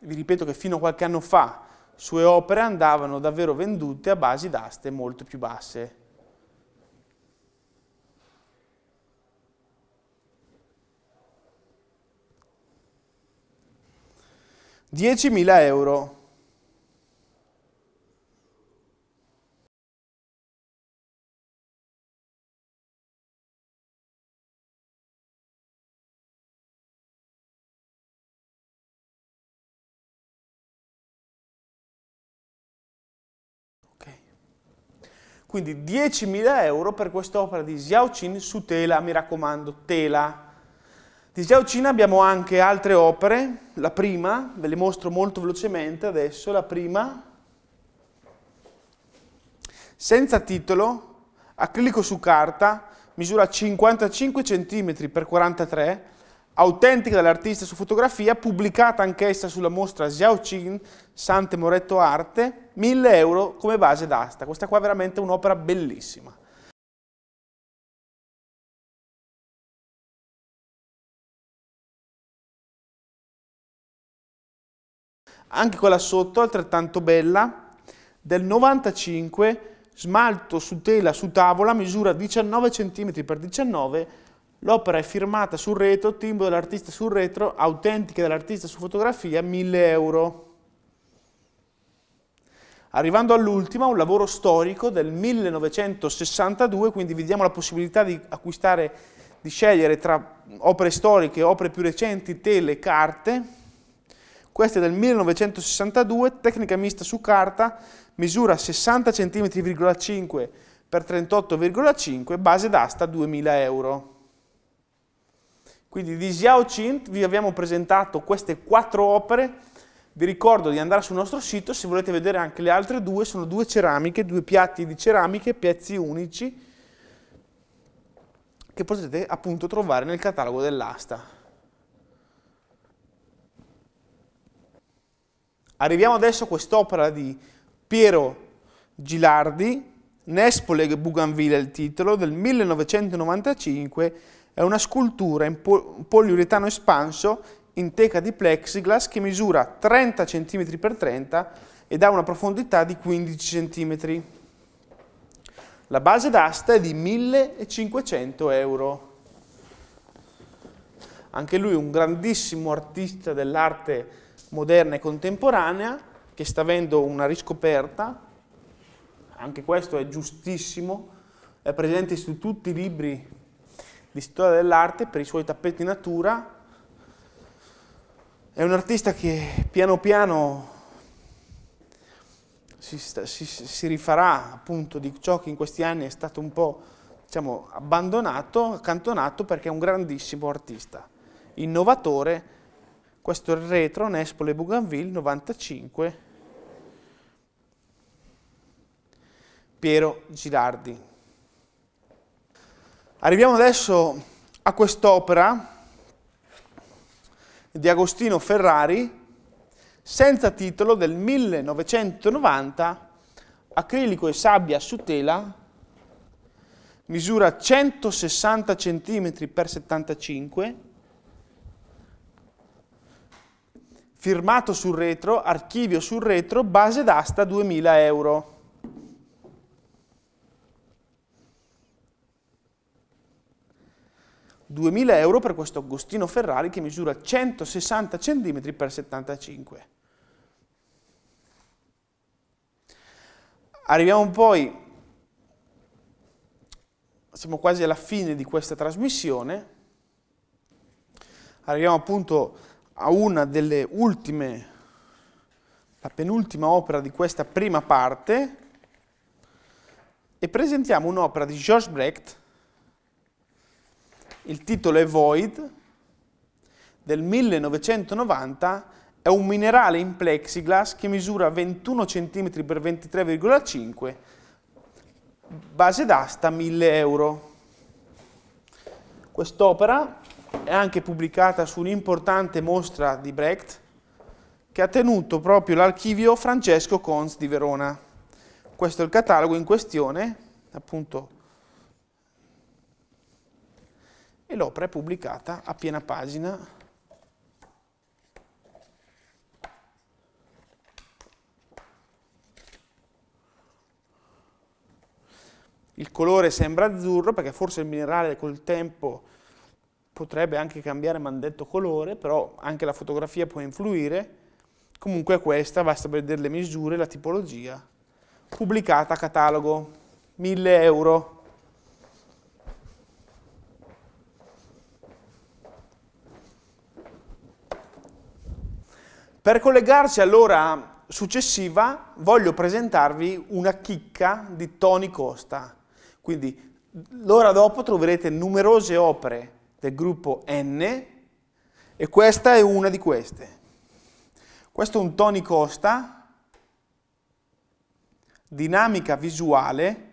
S1: Vi ripeto che fino a qualche anno fa sue opere andavano davvero vendute a basi d'aste molto più basse. 10.000 euro. Quindi 10.000 euro per quest'opera di Xiaoqin su tela, mi raccomando, tela. Di Xiao Cina abbiamo anche altre opere, la prima, ve le mostro molto velocemente adesso, la prima, senza titolo, acrilico su carta, misura 55 cm x 43 autentica dall'artista su fotografia, pubblicata anch'essa sulla mostra Xiaoqin Sante Moretto Arte, 1000 euro come base d'asta. Questa qua è veramente un'opera bellissima. anche quella sotto altrettanto bella, del 95, smalto su tela su tavola, misura 19 cm x 19 L'opera è firmata sul retro, timbro dell'artista sul retro, autentica dell'artista su fotografia, 1000 euro. Arrivando all'ultima, un lavoro storico del 1962, quindi vi diamo la possibilità di acquistare, di scegliere tra opere storiche, opere più recenti, tele, e carte. Questa è del 1962, tecnica mista su carta, misura 60 cm,5 per 38,5, base d'asta 2000 euro. Quindi di Xiao Cint vi abbiamo presentato queste quattro opere, vi ricordo di andare sul nostro sito, se volete vedere anche le altre due, sono due ceramiche, due piatti di ceramiche, pezzi unici, che potete appunto trovare nel catalogo dell'asta. Arriviamo adesso a quest'opera di Piero Gilardi, Nespole Bougainville è il titolo, del 1995, è una scultura in poliuretano espanso in teca di plexiglass che misura 30 cm x 30 ed ha una profondità di 15 cm. La base d'asta è di 1500 euro. Anche lui è un grandissimo artista dell'arte moderna e contemporanea che sta avendo una riscoperta, anche questo è giustissimo, è presente su tutti i libri di storia dell'arte per i suoi tappeti natura, è un artista che piano piano si, sta, si, si, rifarà appunto di ciò che in questi anni è stato un po' diciamo, abbandonato, accantonato perché è un grandissimo artista, innovatore, questo è il retro Nespole Bougainville 95 Piero Girardi. Arriviamo adesso a quest'opera di Agostino Ferrari, senza titolo, del 1990, acrilico e sabbia su tela, misura 160 cm x 75 cm, firmato sul retro, archivio sul retro, base d'asta 2000 euro. ...2.000 euro per questo Agostino Ferrari che misura 160 cm x 75 Arriviamo poi, siamo quasi alla fine di questa trasmissione, arriviamo appunto a una delle ultime, la penultima opera di questa prima parte e presentiamo un'opera di Georges Brecht, il titolo è Void, del 1990, è un minerale in plexiglass che misura 21 cm x 23,5 base d'asta 1000 euro. Quest'opera è anche pubblicata su un'importante mostra di Brecht che ha tenuto proprio l'archivio Francesco Cons di Verona. Questo è il catalogo in questione, appunto, e l'opera è pubblicata a piena pagina. Il colore sembra azzurro perché forse il minerale col tempo potrebbe anche cambiare mi hanno detto colore, però anche la fotografia può influire, comunque questa basta vedere le misure, la tipologia, pubblicata a catalogo, 1000 euro. Per collegarci all'ora successiva voglio presentarvi una chicca di Tony Costa, quindi l'ora dopo troverete numerose opere del gruppo N e questa è una di queste. Questo è un Tony Costa, dinamica visuale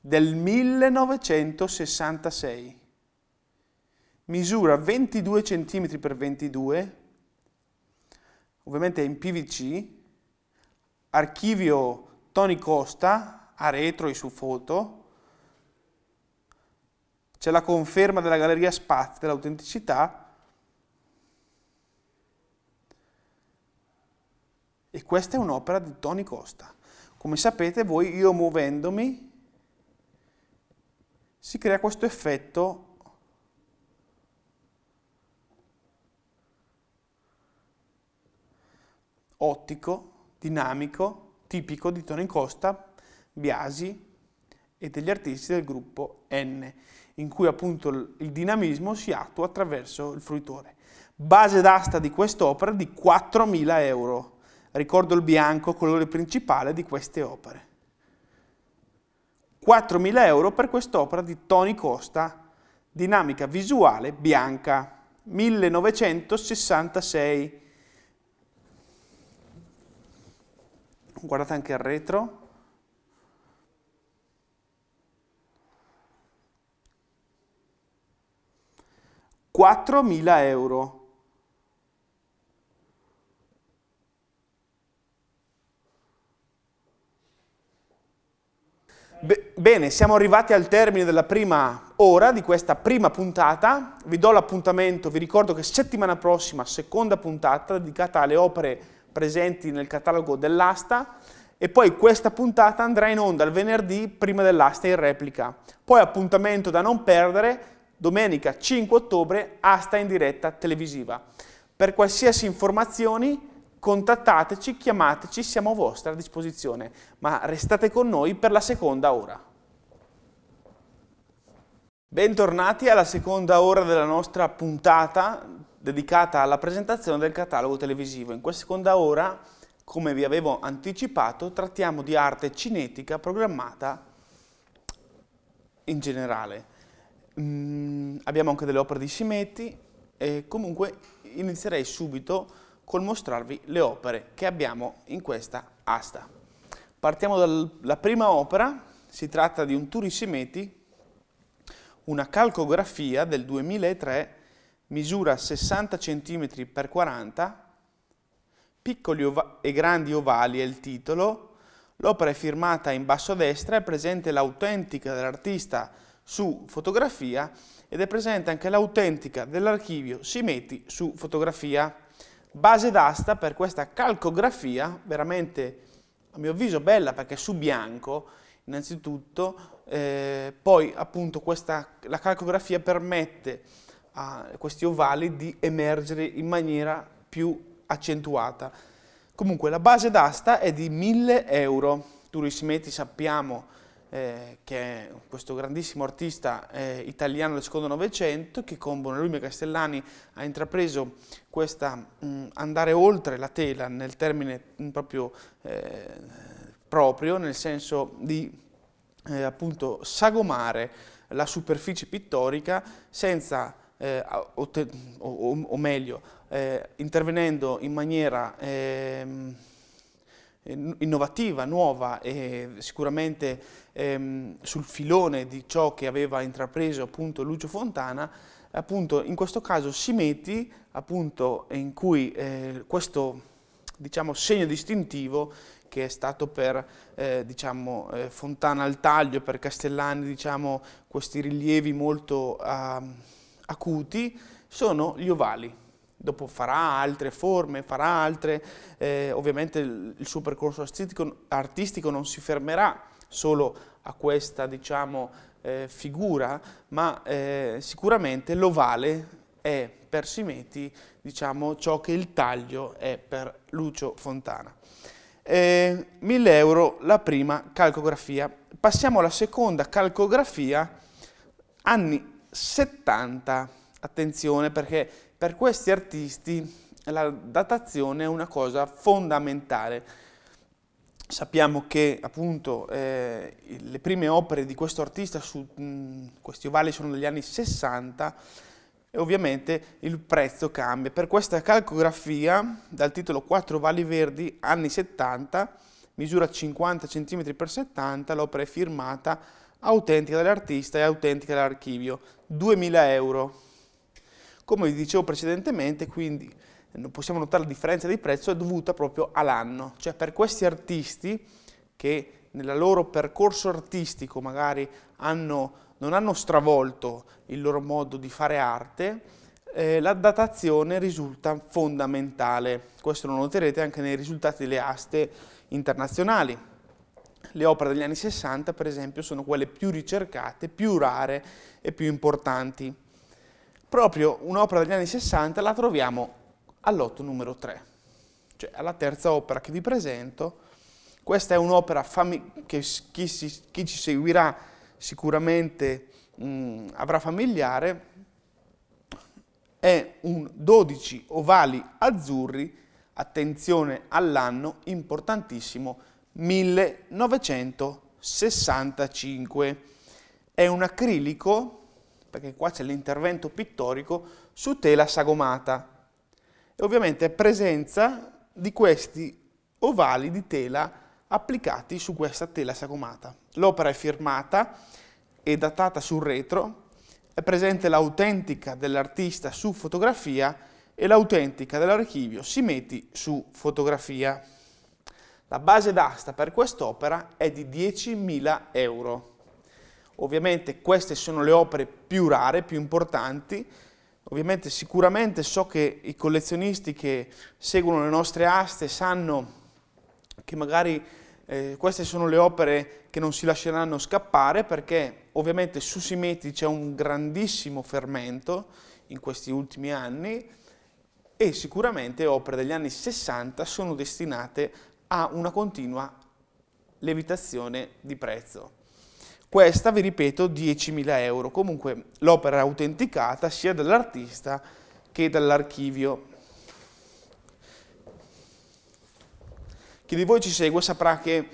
S1: del 1966. Misura 22 cm x 22, ovviamente è in PVC, archivio Tony Costa, a retro e su foto, c'è la conferma della galleria spazio dell'autenticità e questa è un'opera di Tony Costa. Come sapete voi, io muovendomi si crea questo effetto ottico, dinamico, tipico di Tony Costa, Biasi e degli artisti del gruppo N in cui appunto il dinamismo si attua attraverso il fruitore. Base d'asta di quest'opera di 4.000 euro. Ricordo il bianco, colore principale di queste opere. 4.000 euro per quest'opera di Tony Costa, dinamica visuale bianca, 1966. Guardate anche il retro, 4.000 euro. Bene, siamo arrivati al termine della prima ora di questa prima puntata. Vi do l'appuntamento, vi ricordo che settimana prossima, seconda puntata dedicata alle opere presenti nel catalogo dell'asta e poi questa puntata andrà in onda il venerdì prima dell'asta in replica. Poi appuntamento da non perdere domenica 5 ottobre, asta in diretta televisiva. Per qualsiasi informazione contattateci, chiamateci, siamo a vostra disposizione, ma restate con noi per la seconda ora. Bentornati alla seconda ora della nostra puntata dedicata alla presentazione del catalogo televisivo. In questa seconda ora, come vi avevo anticipato, trattiamo di arte cinetica programmata in generale. Mm, abbiamo anche delle opere di Simetti e comunque inizierei subito col mostrarvi le opere che abbiamo in questa asta. Partiamo dalla prima opera, si tratta di un Turi Turisimeti, una calcografia del 2003, misura 60 cm x 40, piccoli e grandi ovali è il titolo, l'opera è firmata in basso a destra e presente l'autentica dell'artista su fotografia ed è presente anche l'autentica dell'archivio Simeti su fotografia. Base d'asta per questa calcografia, veramente a mio avviso bella perché è su bianco innanzitutto, eh, poi appunto questa, la calcografia permette a questi ovali di emergere in maniera più accentuata. Comunque la base d'asta è di 1000 euro, Turismeti sappiamo eh, che è questo grandissimo artista eh, italiano del secondo novecento che con e Castellani ha intrapreso questa mh, mm, andare oltre la tela nel termine mm, proprio eh, proprio, nel senso di eh, appunto sagomare la superficie pittorica senza eh, o, o, meglio eh, intervenendo in maniera ehm, eh, innovativa, nuova e sicuramente ehm, sul filone di ciò che aveva intrapreso appunto Lucio Fontana, appunto in questo caso si metti appunto in cui eh, questo diciamo, segno distintivo che è stato per eh, diciamo, eh, Fontana al taglio, per Castellani diciamo, questi rilievi molto ah, acuti, sono gli ovali dopo farà altre forme, farà altre, eh, ovviamente il suo percorso artistico, non si fermerà solo a questa diciamo, eh, figura, ma eh, sicuramente l'ovale è per Simeti diciamo, ciò che il taglio è per Lucio Fontana. 1000 eh, euro la prima calcografia. Passiamo alla seconda calcografia, anni 70. Attenzione perché per questi artisti la datazione è una cosa fondamentale. Sappiamo che appunto eh, le prime opere di questo artista su mh, questi ovali sono degli anni 60 e ovviamente il prezzo cambia. Per questa calcografia dal titolo 4 ovali verdi anni 70 misura 50 cm x 70, l'opera è firmata autentica dall'artista e autentica dall'archivio, 2000 euro come vi dicevo precedentemente, quindi possiamo notare la differenza di prezzo è dovuta proprio all'anno, cioè per questi artisti che nel loro percorso artistico magari hanno, non hanno stravolto il loro modo di fare arte, eh, la datazione risulta fondamentale. Questo lo noterete anche nei risultati delle aste internazionali. Le opere degli anni 60, per esempio, sono quelle più ricercate, più rare e più importanti proprio un'opera degli anni 60 la troviamo all'otto numero 3, cioè alla terza opera che vi presento. Questa è un'opera che chi, si, chi, ci seguirà sicuramente mh, avrà familiare, è un 12 ovali azzurri, attenzione all'anno, importantissimo, 1965. È un acrilico perché qua c'è l'intervento pittorico, su tela sagomata. E ovviamente presenza di questi ovali di tela applicati su questa tela sagomata. L'opera è firmata e datata sul retro, è presente l'autentica dell'artista su fotografia e l'autentica dell'archivio si metti su fotografia. La base d'asta per quest'opera è di 10.000 euro. Ovviamente queste sono le opere più rare, più importanti. Ovviamente sicuramente so che i collezionisti che seguono le nostre aste sanno che magari eh, queste sono le opere che non si lasceranno scappare perché ovviamente su Simeti c'è un grandissimo fermento in questi ultimi anni e sicuramente opere degli anni 60 sono destinate a una continua levitazione di prezzo. Questa, vi ripeto, 10.000 euro. Comunque l'opera è autenticata sia dall'artista che dall'archivio. Chi di voi ci segue saprà che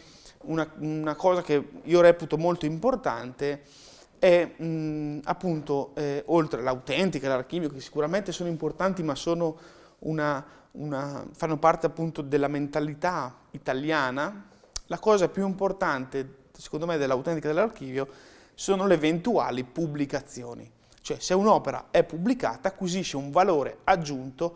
S1: una, una cosa che io reputo molto importante è mh, mm, appunto, eh, oltre all'autentica, all'archivio, che sicuramente sono importanti ma sono una, una, fanno parte appunto della mentalità italiana, la cosa più importante secondo me, dell'autentica dell'archivio sono le eventuali pubblicazioni. Cioè, se un'opera è pubblicata, acquisisce un valore aggiunto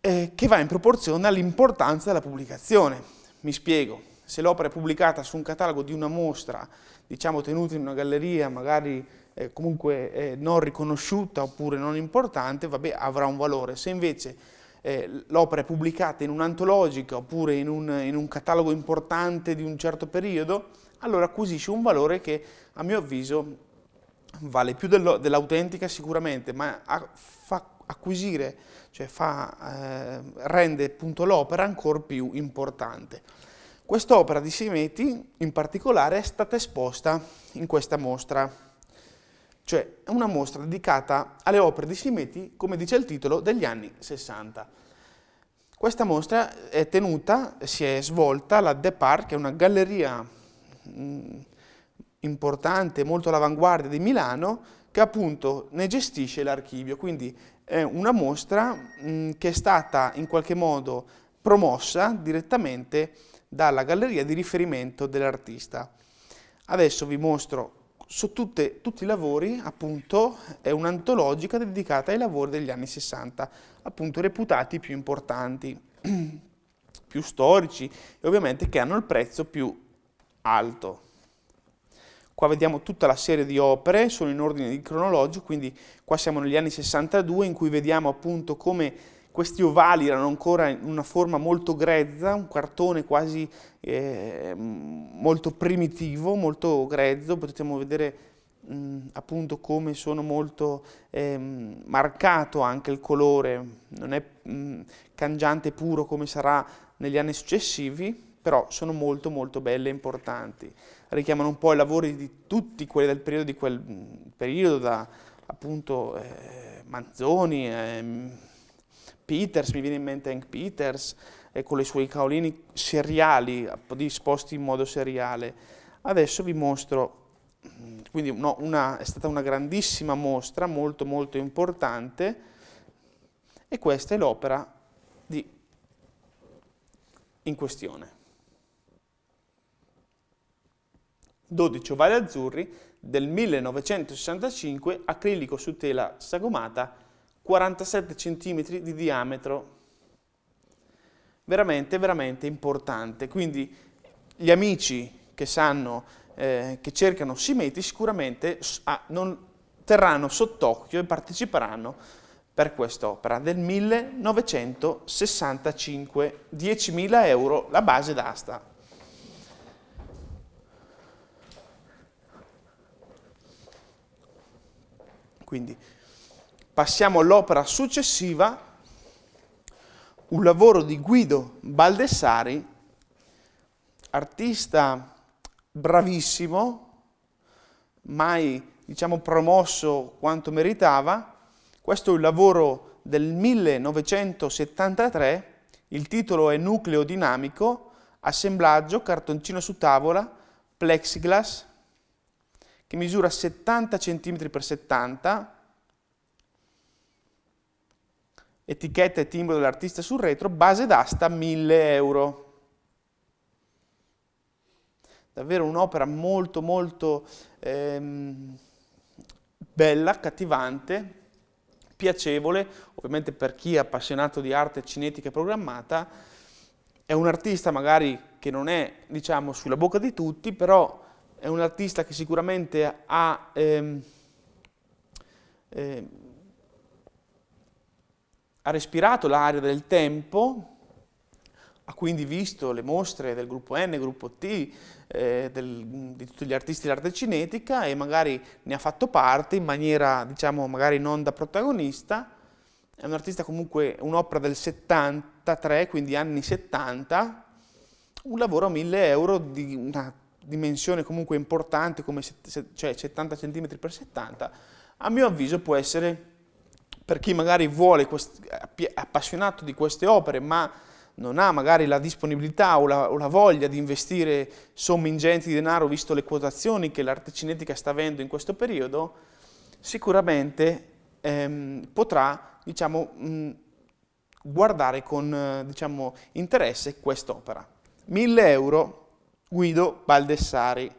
S1: eh, che va in proporzione all'importanza della pubblicazione. Mi spiego, se l'opera è pubblicata su un catalogo di una mostra, diciamo tenuta in una galleria, magari eh, comunque eh, non riconosciuta oppure non importante, vabbè, avrà un valore. Se invece eh, l'opera è pubblicata in un'antologica oppure in un, in un catalogo importante di un certo periodo, allora acquisisce un valore che a mio avviso vale più dell'autentica sicuramente, ma fa acquisire, cioè fa, eh, rende l'opera ancora più importante. Quest'opera di Semeti in particolare è stata esposta in questa mostra cioè una mostra dedicata alle opere di Simetti, come dice il titolo, degli anni 60. Questa mostra è tenuta, si è svolta alla De Park, che è una galleria mm, importante, molto all'avanguardia di Milano, che appunto ne gestisce l'archivio, quindi è una mostra mm, che è stata in qualche modo promossa direttamente dalla galleria di riferimento dell'artista. Adesso vi mostro su tutte, tutti i lavori, appunto, è un'antologica dedicata ai lavori degli anni 60, appunto reputati più importanti, più storici e ovviamente che hanno il prezzo più alto. Qua vediamo tutta la serie di opere, sono in ordine di cronologico, quindi qua siamo negli anni 62 in cui vediamo appunto come questi ovali erano ancora in una forma molto grezza, un cartone quasi eh, molto primitivo, molto grezzo, potevamo vedere mh, mm, appunto come sono molto eh, marcato anche il colore, non è mh, mm, cangiante puro come sarà negli anni successivi, però sono molto molto belle e importanti. Richiamano un po' i lavori di tutti quelli del periodo, di quel mm, periodo da appunto eh, Manzoni, eh, Peters, mi viene in mente Hank Peters, e con i suoi caolini seriali, disposti in modo seriale. Adesso vi mostro, quindi no, una, è stata una grandissima mostra, molto molto importante, e questa è l'opera in questione. 12 ovali azzurri del 1965, acrilico su tela sagomata, 47 cm di diametro. Veramente, veramente importante. Quindi gli amici che sanno, eh, che cercano simmetri, sicuramente ah, non, terranno sott'occhio e parteciperanno per quest'opera del 1965, 10.000 euro la base d'asta. Quindi Passiamo all'opera successiva, un lavoro di Guido Baldessari, artista bravissimo, mai diciamo, promosso quanto meritava. Questo è il lavoro del 1973, il titolo è Nucleo dinamico, assemblaggio, cartoncino su tavola, plexiglass, che misura 70 cm x 70 etichetta e timbro dell'artista sul retro, base d'asta 1000 euro. Davvero un'opera molto molto ehm, bella, cattivante, piacevole, ovviamente per chi è appassionato di arte cinetica programmata, è un artista magari che non è diciamo, sulla bocca di tutti, però è un artista che sicuramente ha... Ehm, ehm, ha respirato l'aria del tempo, ha quindi visto le mostre del gruppo N, gruppo T, eh, del, di tutti gli artisti dell'arte cinetica e magari ne ha fatto parte in maniera, diciamo, magari non da protagonista. È un artista comunque, un'opera del 73, quindi anni 70, un lavoro a 1000 euro di una dimensione comunque importante, come se, se, cioè 70 cm per 70, a mio avviso può essere per chi magari vuole, è appassionato di queste opere, ma non ha magari la disponibilità o la, o la voglia di investire somme ingenti di denaro, visto le quotazioni che l'arte cinetica sta avendo in questo periodo, sicuramente ehm, potrà diciamo, mh, mm, guardare con diciamo, interesse quest'opera. 1000 euro, Guido Baldessari.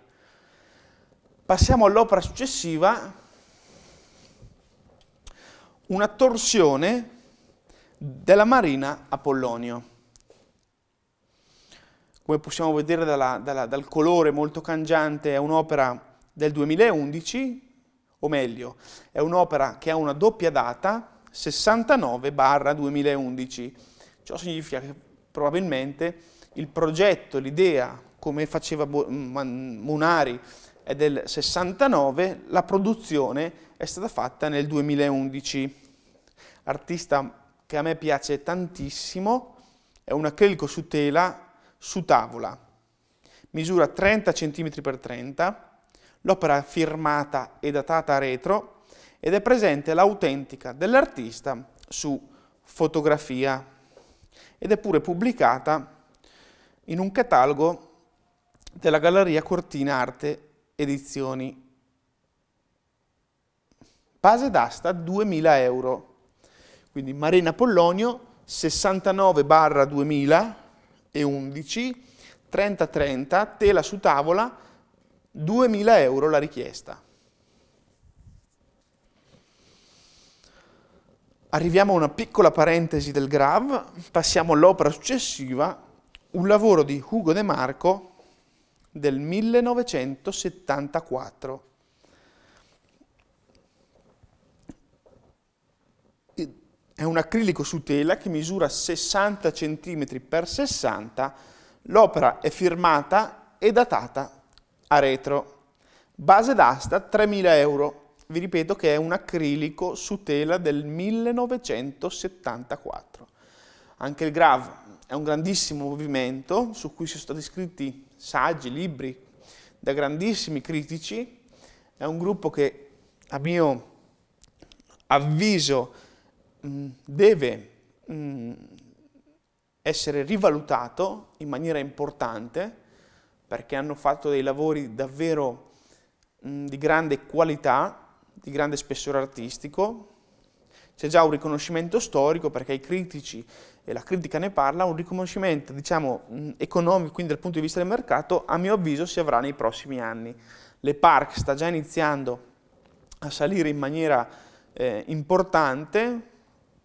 S1: Passiamo all'opera successiva, una torsione della marina Apollonio. Come possiamo vedere dalla, dalla, dal colore molto cangiante, è un'opera del 2011, o meglio, è un'opera che ha una doppia data, 69-2011. Ciò significa che probabilmente il progetto, l'idea, come faceva Monari mm, è del 69, la produzione è stata fatta nel 2011. Artista che a me piace tantissimo, è un acrelico su tela su tavola, misura 30 cm x 30, l'opera firmata e datata a retro ed è presente l'autentica dell'artista su fotografia ed è pure pubblicata in un catalogo della Galleria Cortina Arte edizioni. Base d'asta 2000 euro. Quindi Marina Pollonio 69 barra 2011 3030 tela su tavola 2000 euro la richiesta. Arriviamo a una piccola parentesi del Grav, passiamo all'opera successiva, un lavoro di Ugo De Marco del 1974. È un acrilico su tela che misura 60 cm x 60, l'opera è firmata e datata a retro. Base d'asta 3000 euro. Vi ripeto che è un acrilico su tela del 1974. Anche il Grav è un grandissimo movimento su cui sono stati scritti saggi, libri da grandissimi critici, è un gruppo che a mio avviso mm, deve mm, essere rivalutato in maniera importante perché hanno fatto dei lavori davvero mm, di grande qualità, di grande spessore artistico. C'è già un riconoscimento storico perché i critici e la critica ne parla, un riconoscimento diciamo, mm, economico, quindi dal punto di vista del mercato, a mio avviso si avrà nei prossimi anni. Le Park sta già iniziando a salire in maniera eh, importante,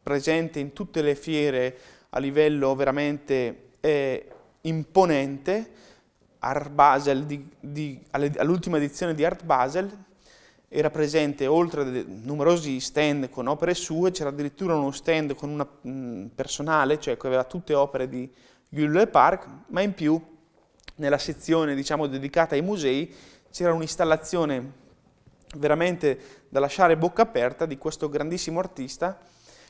S1: presente in tutte le fiere a livello veramente eh, imponente, Art Basel di, di, all'ultima edizione di Art Basel era presente, oltre a numerosi stand con opere sue, c'era addirittura uno stand con una mh, personale, cioè che aveva tutte opere di e Park, ma in più nella sezione diciamo, dedicata ai musei c'era un'installazione veramente da lasciare bocca aperta di questo grandissimo artista,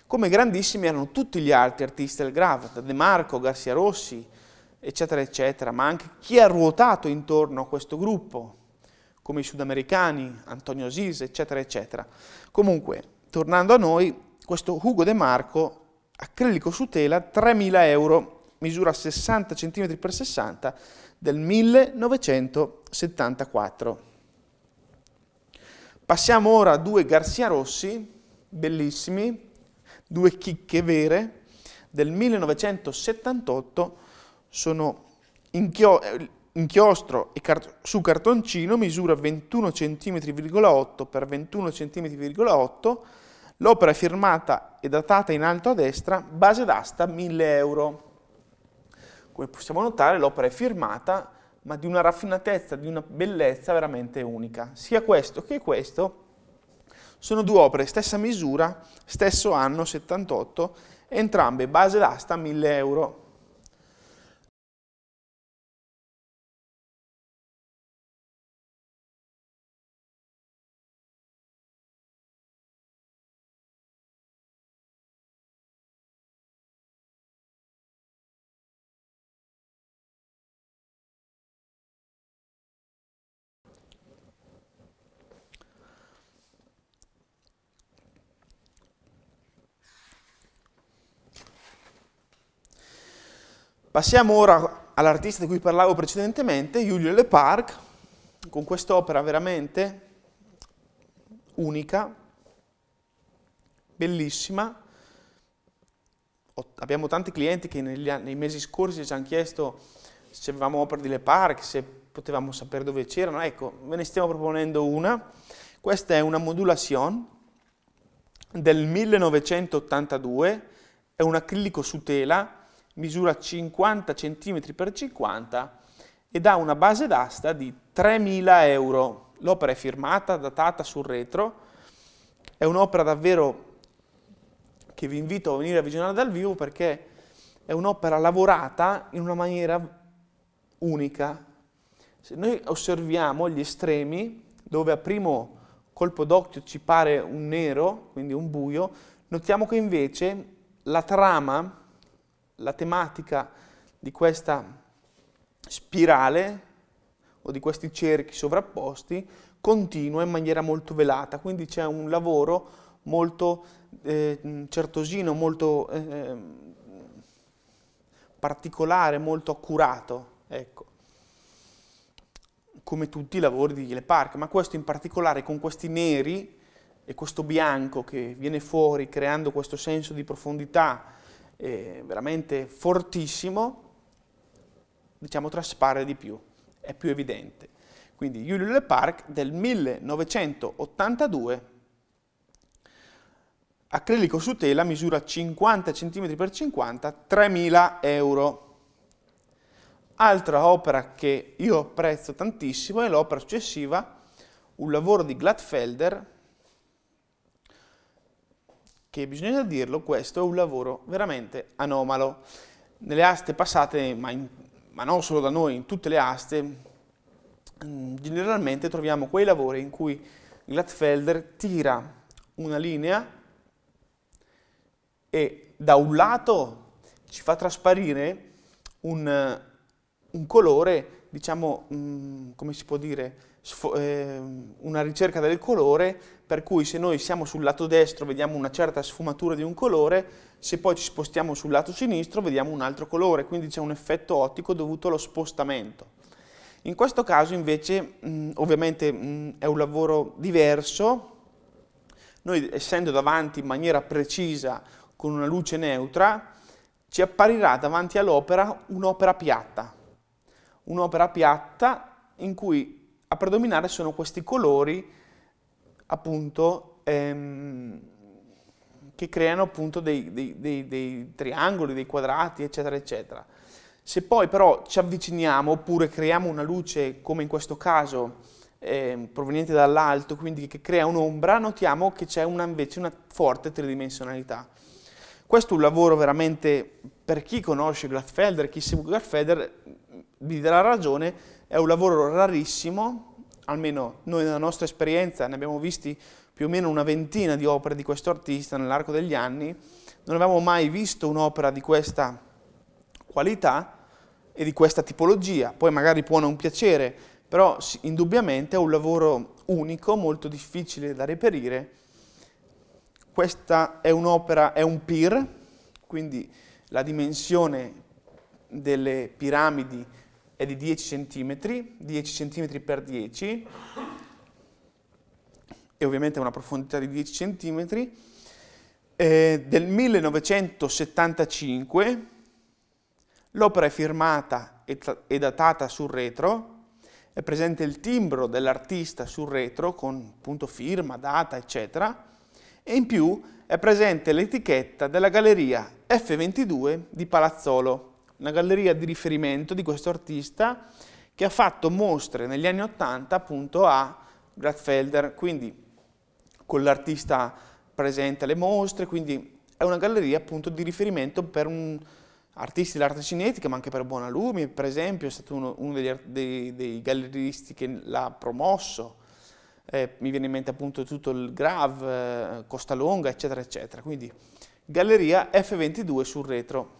S1: come grandissimi erano tutti gli altri artisti del Grave, da De Marco, Garcia Rossi, eccetera, eccetera, ma anche chi ha ruotato intorno a questo gruppo, come i sudamericani, Antonio Sis, eccetera, eccetera. Comunque, tornando a noi, questo Hugo De Marco, acrilico su tela, 3.000 euro, misura 60 cm x 60, del 1974. Passiamo ora a due Garzia Rossi, bellissimi, due chicche vere, del 1978, sono inchio inchiostro car su cartoncino misura 21 cm,8 x 21 cm. L'opera è firmata e datata in alto a destra, base d'asta 1000 euro. Come possiamo notare l'opera è firmata ma di una raffinatezza, di una bellezza veramente unica. Sia questo che questo sono due opere, stessa misura, stesso anno, 78, entrambe base d'asta 1000 euro. Passiamo ora all'artista di cui parlavo precedentemente, Julio Le Parc, con quest'opera veramente unica, bellissima. Abbiamo tanti clienti che negli, nei mesi scorsi ci hanno chiesto se avevamo opere di Le Parc, se potevamo sapere dove c'erano. Ecco, ve ne stiamo proponendo una. Questa è una modulation del 1982, è un acrilico su tela, misura 50 cm x 50 ed ha una base d'asta di 3.000 euro. L'opera è firmata, datata sul retro, è un'opera davvero che vi invito a venire a visionare dal vivo perché è un'opera lavorata in una maniera unica. Se noi osserviamo gli estremi, dove a primo colpo d'occhio ci pare un nero, quindi un buio, notiamo che invece la trama la tematica di questa spirale o di questi cerchi sovrapposti continua in maniera molto velata, quindi c'è un lavoro molto eh, certosino, molto eh, ehm, particolare, molto accurato, ecco. come tutti i lavori di Le Park, ma questo in particolare con questi neri e questo bianco che viene fuori creando questo senso di profondità, eh, veramente fortissimo, diciamo traspare di più, è più evidente. Quindi Julio Le Parc del 1982, acrilico su tela, misura 50 cm x 50, 3.000 euro. Altra opera che io apprezzo tantissimo è l'opera successiva, un lavoro di Gladfelder, perché bisogna dirlo, questo è un lavoro veramente anomalo. Nelle aste passate, ma, in, ma non solo da noi, in tutte le aste, mm, generalmente troviamo quei lavori in cui Gladfelder tira una linea e da un lato ci fa trasparire un, un colore, diciamo, mh, mm, come si può dire, Ehm, una ricerca del colore, per cui se noi siamo sul lato destro vediamo una certa sfumatura di un colore, se poi ci spostiamo sul lato sinistro vediamo un altro colore, quindi c'è un effetto ottico dovuto allo spostamento. In questo caso invece, ovviamente è un lavoro diverso, noi essendo davanti in maniera precisa con una luce neutra, ci apparirà davanti all'opera un'opera piatta, un'opera piatta in cui a predominare sono questi colori appunto ehm, che creano appunto dei, dei, dei, dei, triangoli, dei quadrati eccetera eccetera. Se poi però ci avviciniamo oppure creiamo una luce come in questo caso eh, proveniente dall'alto quindi che crea un'ombra notiamo che c'è invece una forte tridimensionalità. Questo è un lavoro veramente per chi conosce Gladfelder, chi segue Gladfelder vi darà ragione, è un lavoro rarissimo, almeno noi nella nostra esperienza ne abbiamo visti più o meno una ventina di opere di questo artista nell'arco degli anni, non avevamo mai visto un'opera di questa qualità e di questa tipologia, poi magari può non piacere, però indubbiamente è un lavoro unico, molto difficile da reperire. Questa è un'opera, è un PIR, quindi la dimensione delle piramidi è di 10 cm, 10 cm per 10 e ovviamente una profondità di 10 cm, eh, del 1975 l'opera è firmata e, e datata sul retro, è presente il timbro dell'artista sul retro con punto firma, data, eccetera, e in più è presente l'etichetta della galleria F22 di Palazzolo una galleria di riferimento di questo artista che ha fatto mostre negli anni 80 appunto a Gradfelder, quindi con l'artista presente alle mostre, quindi è una galleria appunto di riferimento per un, artisti dell'arte cinetica, ma anche per Buonalumi, per esempio, è stato uno, uno degli, dei, dei, galleristi che l'ha promosso. Eh, mi viene in mente appunto tutto il Grav, eh, Costa Longa, eccetera, eccetera. Quindi galleria F22 sul retro.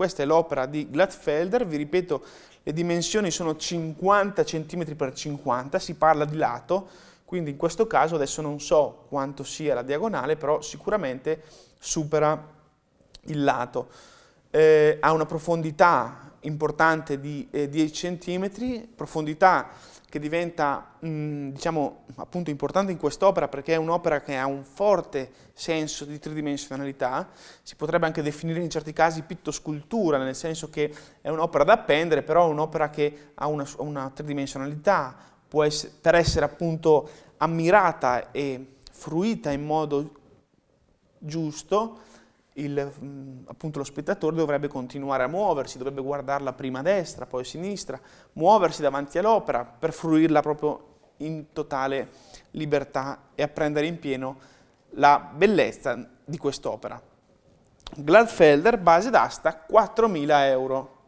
S1: Questa è l'opera di Glatfelder, vi ripeto, le dimensioni sono 50 cm x 50, si parla di lato, quindi in questo caso adesso non so quanto sia la diagonale, però sicuramente supera il lato. Eh, ha una profondità importante di eh, 10 cm, profondità che diventa mm, diciamo, appunto importante in quest'opera perché è un'opera che ha un forte senso di tridimensionalità, si potrebbe anche definire in certi casi pittoscultura, nel senso che è un'opera da appendere, però è un'opera che ha una, una tridimensionalità, essere, per essere appunto ammirata e fruita in modo giusto, il, mm, appunto, lo spettatore dovrebbe continuare a muoversi, dovrebbe guardarla prima a destra, poi a sinistra, muoversi davanti all'opera per fruirla proprio in totale libertà e apprendere in pieno la bellezza di quest'opera. Gladfelder, base d'asta, 4.000 euro.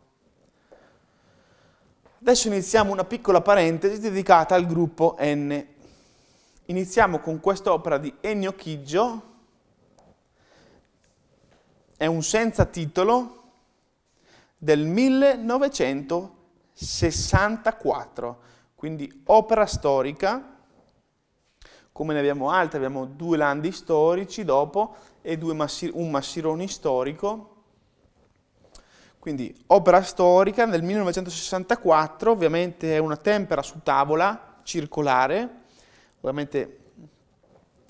S1: Adesso iniziamo una piccola parentesi dedicata al gruppo N. Iniziamo con quest'opera di Ennio Chiggio, è un senza titolo del 1964, quindi opera storica, come ne abbiamo altre, abbiamo due landi storici dopo e massi un massironi storico, quindi opera storica del 1964, ovviamente è una tempera su tavola circolare, ovviamente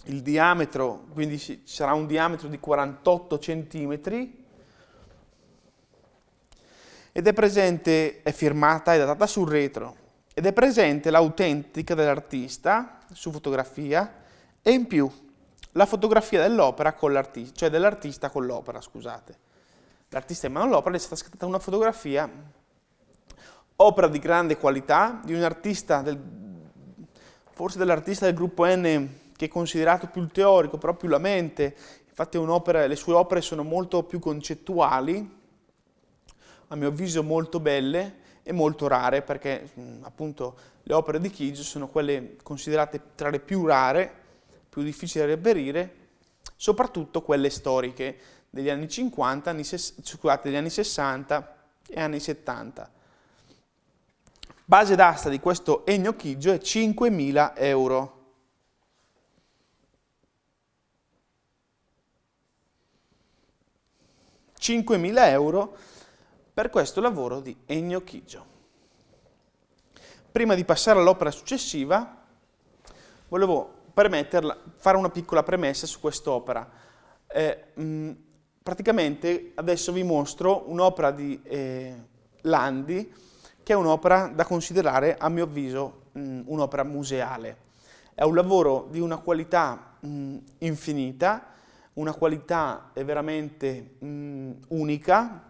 S1: il diametro, quindi ci sarà un diametro di 48 cm ed è presente, è firmata e datata sul retro ed è presente l'autentica dell'artista su fotografia e in più la fotografia dell'opera con l'artista, cioè dell'artista con l'opera, scusate. L'artista in mano all'opera è stata scattata una fotografia, opera di grande qualità, di un artista, del, forse dell'artista del gruppo N che è considerato più il teorico, però più la mente. Infatti le sue opere sono molto più concettuali, a mio avviso molto belle e molto rare, perché appunto le opere di Keyes sono quelle considerate tra le più rare, più difficili da reperire, soprattutto quelle storiche degli anni 50, anni, scusate, degli anni 60 e anni 70. Base d'asta di questo Ennio Chiggio è 5.000 euro. 5.000 euro per questo lavoro di Ennio Chigio. Prima di passare all'opera successiva, volevo fare una piccola premessa su quest'opera. Eh, mm, praticamente adesso vi mostro un'opera di eh, Landi, che è un'opera da considerare, a mio avviso, mm, un'opera museale. È un lavoro di una qualità mh, mm, infinita, una qualità veramente mh, mm, unica,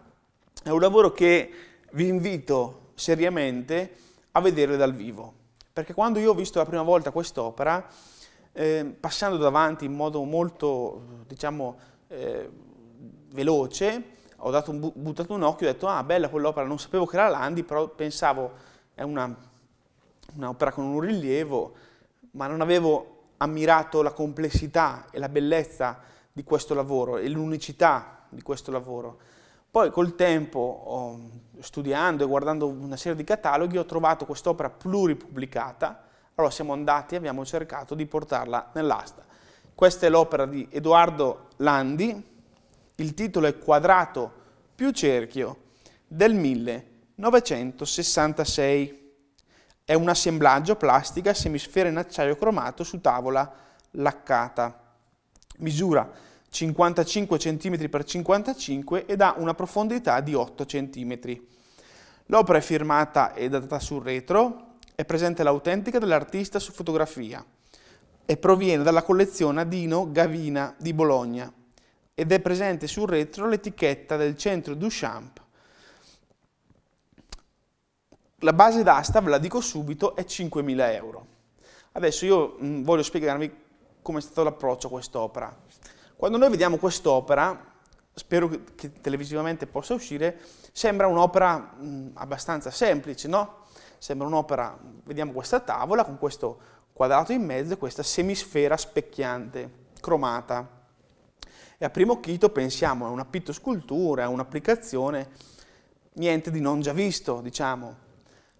S1: è un lavoro che vi invito seriamente a vedere dal vivo, perché quando io ho visto la prima volta quest'opera, eh, passando davanti in modo molto, diciamo, eh, veloce, ho un, buttato un occhio e ho detto, ah, bella quell'opera, non sapevo che era Landi, però pensavo, è un'opera con un rilievo, ma non avevo ammirato la complessità e la bellezza di questo lavoro e l'unicità di questo lavoro. Poi col tempo, oh, studiando e guardando una serie di cataloghi, ho trovato quest'opera pluripubblicata, allora siamo andati e abbiamo cercato di portarla nell'asta. Questa è l'opera di Edoardo Landi, il titolo è Quadrato più cerchio del 1966. È un assemblaggio plastica semisfera in acciaio cromato su tavola laccata misura 55 cm x 55 ed ha una profondità di 8 cm. L'opera è firmata e datata sul retro, è presente l'autentica dell'artista su fotografia e proviene dalla collezione Dino Gavina di Bologna ed è presente sul retro l'etichetta del centro Duchamp. La base d'asta, ve la dico subito, è 5.000 euro. Adesso io voglio spiegarvi come è stato l'approccio a quest'opera. Quando noi vediamo quest'opera, spero che televisivamente possa uscire, sembra un'opera mm, abbastanza semplice, no? Sembra un'opera, vediamo questa tavola con questo quadrato in mezzo e questa semisfera specchiante, cromata. E a primo chito pensiamo a una pittoscultura, a un'applicazione, niente di non già visto, diciamo.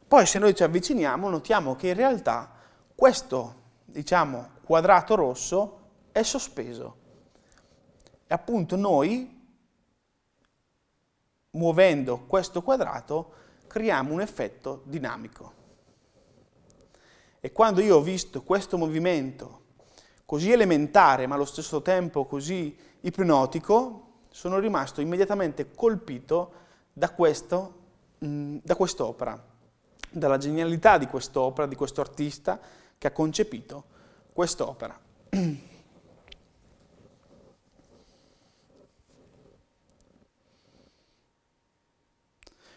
S1: Poi se noi ci avviciniamo notiamo che in realtà questo, diciamo, quadrato rosso è sospeso. E appunto noi, muovendo questo quadrato, creiamo un effetto dinamico. E quando io ho visto questo movimento così elementare, ma allo stesso tempo così ipnotico, sono rimasto immediatamente colpito da questo mm, da quest'opera, dalla genialità di quest'opera, di questo artista che ha concepito quest'opera.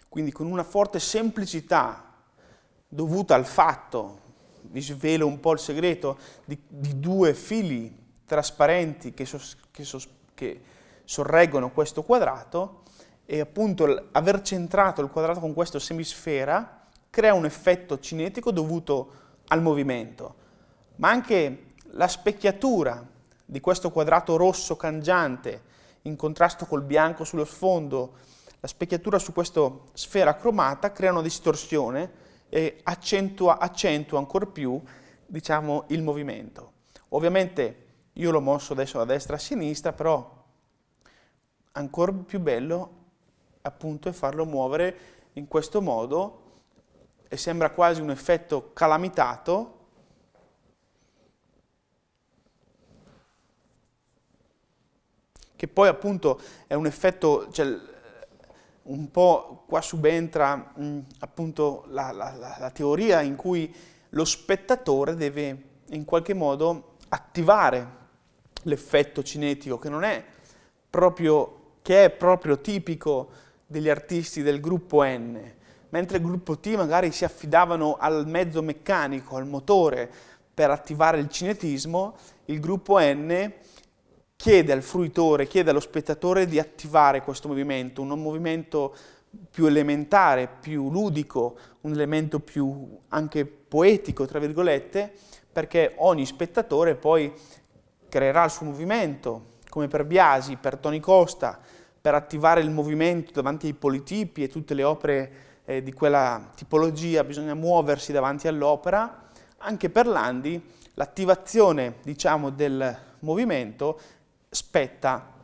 S1: Quindi con una forte semplicità dovuta al fatto, vi svelo un po' il segreto, di, di due fili trasparenti che, sos, che, sos, che sorreggono questo quadrato e appunto aver centrato il quadrato con questa semisfera crea un effetto cinetico dovuto al movimento ma anche la specchiatura di questo quadrato rosso cangiante in contrasto col bianco sullo sfondo, la specchiatura su questa sfera cromata crea una distorsione e accentua, accentua ancora più diciamo, il movimento. Ovviamente io l'ho mosso adesso da destra a sinistra, però ancora più bello appunto è farlo muovere in questo modo e sembra quasi un effetto calamitato che poi appunto è un effetto, cioè, un po' qua subentra mh, mm, appunto la, la, la teoria in cui lo spettatore deve in qualche modo attivare l'effetto cinetico che non è proprio, che è proprio tipico degli artisti del gruppo N, mentre il gruppo T magari si affidavano al mezzo meccanico, al motore per attivare il cinetismo, il gruppo N chiede al fruitore, chiede allo spettatore di attivare questo movimento, un movimento più elementare, più ludico, un elemento più anche poetico, tra virgolette, perché ogni spettatore poi creerà il suo movimento, come per Biasi, per Toni Costa, per attivare il movimento davanti ai politipi e tutte le opere eh, di quella tipologia, bisogna muoversi davanti all'opera, anche per Landi l'attivazione diciamo, del movimento spetta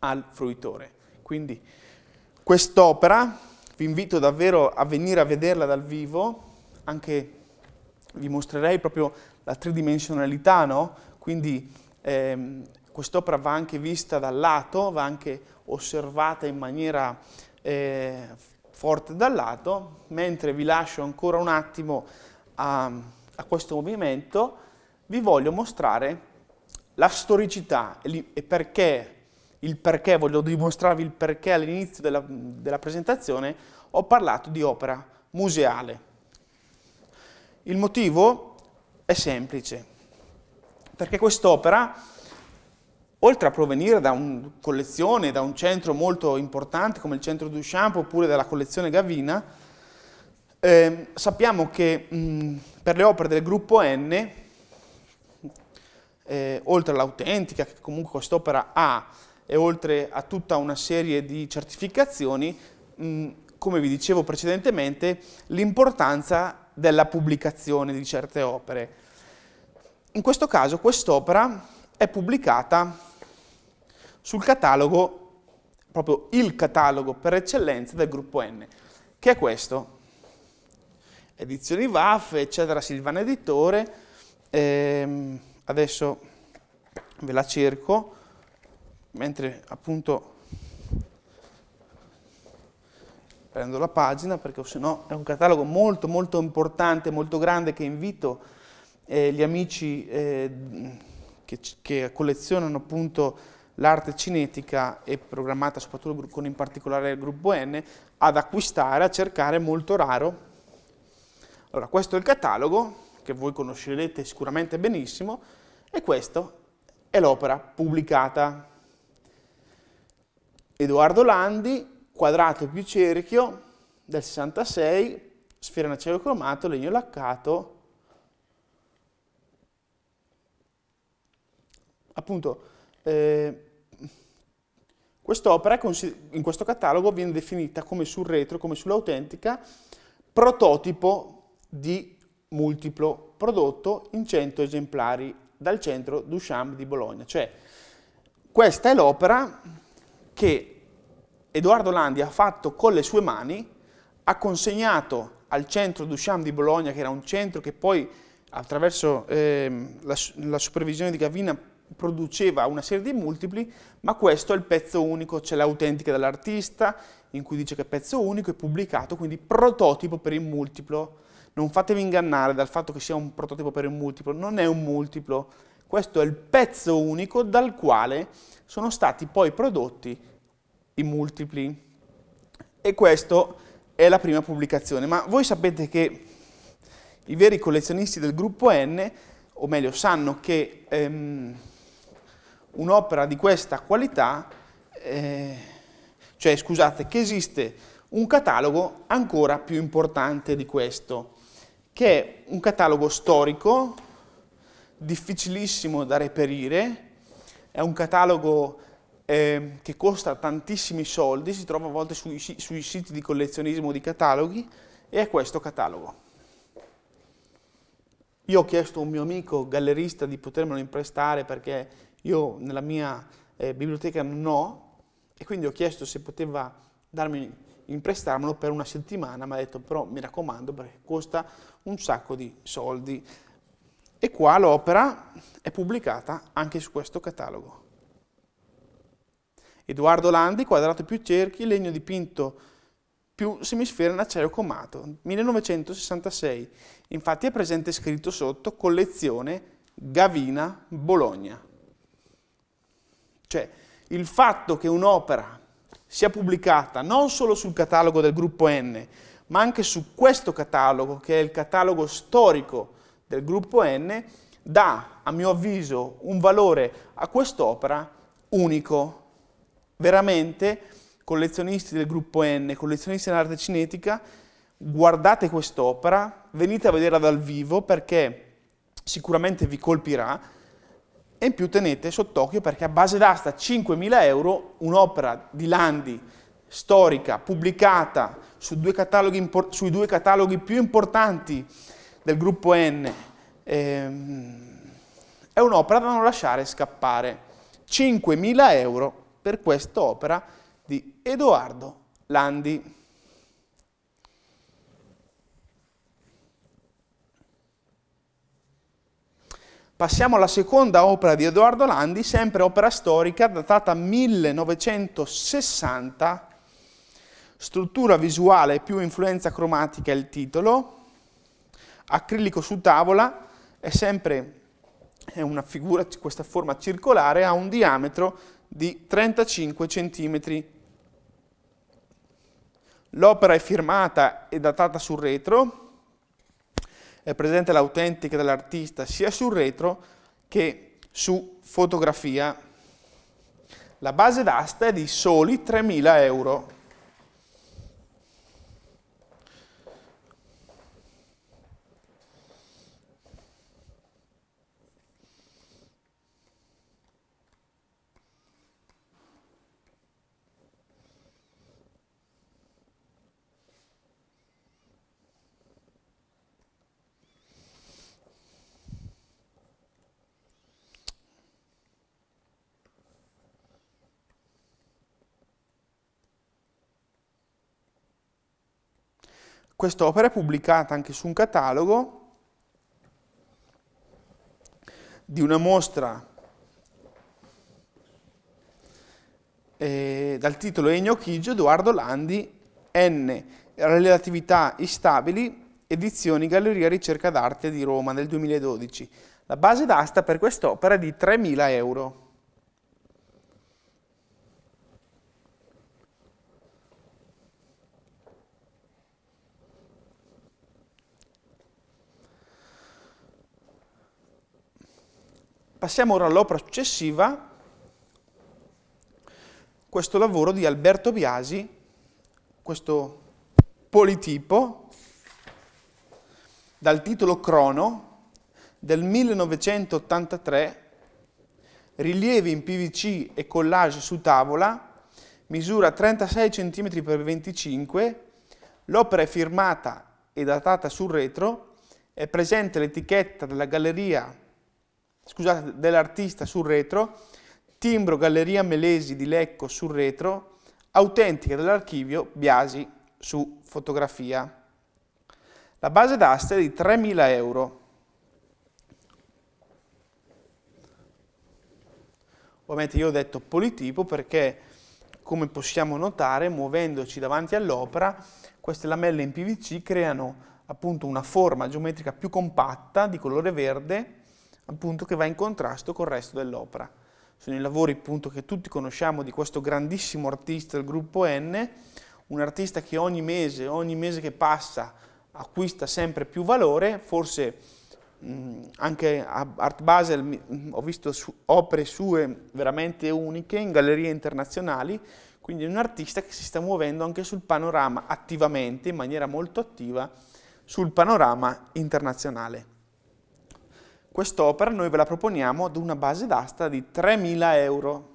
S1: al fruitore. Quindi quest'opera vi invito davvero a venire a vederla dal vivo, anche vi mostrerei proprio la tridimensionalità, no? quindi ehm, quest'opera va anche vista dal lato, va anche osservata in maniera eh, forte dal lato, mentre vi lascio ancora un attimo a, a questo movimento, vi voglio mostrare la storicità e perché, il perché, voglio dimostrarvi il perché all'inizio della, della presentazione, ho parlato di opera museale. Il motivo è semplice, perché quest'opera, oltre a provenire da una collezione, da un centro molto importante come il centro Duchamp oppure dalla collezione Gavina, eh, sappiamo che mh, per le opere del gruppo N eh, oltre all'autentica che comunque quest'opera ha e oltre a tutta una serie di certificazioni, mh, come vi dicevo precedentemente, l'importanza della pubblicazione di certe opere. In questo caso quest'opera è pubblicata sul catalogo, proprio il catalogo per eccellenza del gruppo N, che è questo. Edizioni VAF, eccetera, Silvana Editore, ehm, adesso ve la cerco, mentre appunto prendo la pagina perché sennò è un catalogo molto molto importante, molto grande che invito eh, gli amici eh, che, che, collezionano appunto l'arte cinetica e programmata soprattutto con in particolare il gruppo N ad acquistare, a cercare, molto raro. Allora questo è il catalogo che voi conoscerete sicuramente benissimo, e questa è l'opera pubblicata. Edoardo Landi, quadrato più cerchio del 66, sfera in acciaio cromato, legno laccato, appunto eh, quest'opera in questo catalogo viene definita come sul retro, come sull'autentica, prototipo di multiplo prodotto in 100 esemplari dal centro Duchamp di Bologna. Cioè, questa è l'opera che Edoardo Landi ha fatto con le sue mani, ha consegnato al centro Duchamp di Bologna, che era un centro che poi attraverso eh, la, la supervisione di Gavina produceva una serie di multipli, ma questo è il pezzo unico, c'è l'autentica dell'artista in cui dice che è pezzo unico, è pubblicato, quindi prototipo per il multiplo non fatevi ingannare dal fatto che sia un prototipo per un multiplo, non è un multiplo, questo è il pezzo unico dal quale sono stati poi prodotti i multipli. E questa è la prima pubblicazione, ma voi sapete che i veri collezionisti del gruppo N, o meglio sanno che ehm, un'opera di questa qualità, eh, cioè scusate, che esiste un catalogo ancora più importante di questo che è un catalogo storico, difficilissimo da reperire, è un catalogo eh, che costa tantissimi soldi, si trova a volte sui, sui siti di collezionismo di cataloghi, e è questo catalogo. Io ho chiesto a un mio amico gallerista di potermelo imprestare perché io nella mia eh, biblioteca non ho, e quindi ho chiesto se poteva darmi imprestarmelo per una settimana, mi ha detto però mi raccomando perché costa un sacco di soldi. E qua l'opera è pubblicata anche su questo catalogo. Edoardo Landi, quadrato più cerchi, legno dipinto più semisfera in acciaio comato, 1966. Infatti è presente scritto sotto collezione Gavina Bologna. Cioè, il fatto che un'opera sia pubblicata non solo sul catalogo del gruppo N, ma anche su questo catalogo, che è il catalogo storico del gruppo N, dà, a mio avviso, un valore a quest'opera unico. Veramente, collezionisti del gruppo N, collezionisti dell'arte cinetica, guardate quest'opera, venite a vederla dal vivo perché sicuramente vi colpirà e in più tenete sott'occhio perché a base d'asta 5.000 euro un'opera di Landi storica, pubblicata, su due sui due cataloghi più importanti del gruppo N. Ehm, è un'opera da non lasciare scappare. 5.000 euro per quest'opera di Edoardo Landi. Passiamo alla seconda opera di Edoardo Landi, sempre opera storica, datata 1960 struttura visuale più influenza cromatica è il titolo, acrilico su tavola è sempre è una figura, questa forma circolare ha un diametro di 35 cm. L'opera è firmata e datata sul retro, è presente l'autentica dell'artista sia sul retro che su fotografia. La base d'asta è di soli 3.000 euro. quest'opera è pubblicata anche su un catalogo di una mostra eh, dal titolo Ennio Chigio, Edoardo Landi, N. Relatività instabili, edizioni Galleria Ricerca d'Arte di Roma del 2012. La base d'asta per quest'opera è di 3.000 euro. Passiamo ora all'opera successiva, questo lavoro di Alberto Biasi, questo politipo, dal titolo Crono del 1983, rilievi in PVC e collage su tavola, misura 36 cm x 25, l'opera è firmata e datata sul retro, è presente l'etichetta della galleria scusate, dell'artista sul retro, timbro Galleria Melesi di Lecco sul retro, autentica dell'archivio Biasi su fotografia. La base d'asta è di 3.000 euro. Ovviamente io ho detto politipo perché, come possiamo notare, muovendoci davanti all'opera, queste lamelle in PVC creano appunto una forma geometrica più compatta di colore verde appunto, che va in contrasto col resto dell'opera. Sono i lavori appunto, che tutti conosciamo di questo grandissimo artista del gruppo N, un artista che ogni mese, ogni mese che passa acquista sempre più valore, forse mh, anche a Art Basel mh, ho visto su, opere sue veramente uniche in gallerie internazionali, quindi è un artista che si sta muovendo anche sul panorama attivamente, in maniera molto attiva, sul panorama internazionale. Quest'opera noi ve la proponiamo ad una base d'asta di 3.000 euro.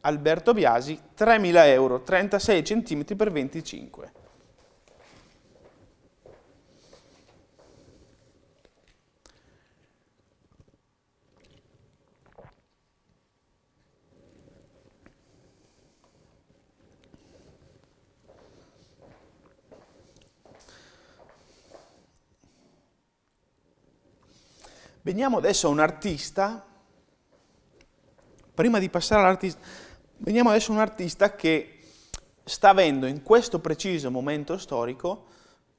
S1: Alberto Biasi, 3.000 euro, 36 cm per 25 Veniamo adesso a un artista, prima di passare all'artista, veniamo adesso a un artista che sta avendo in questo preciso momento storico,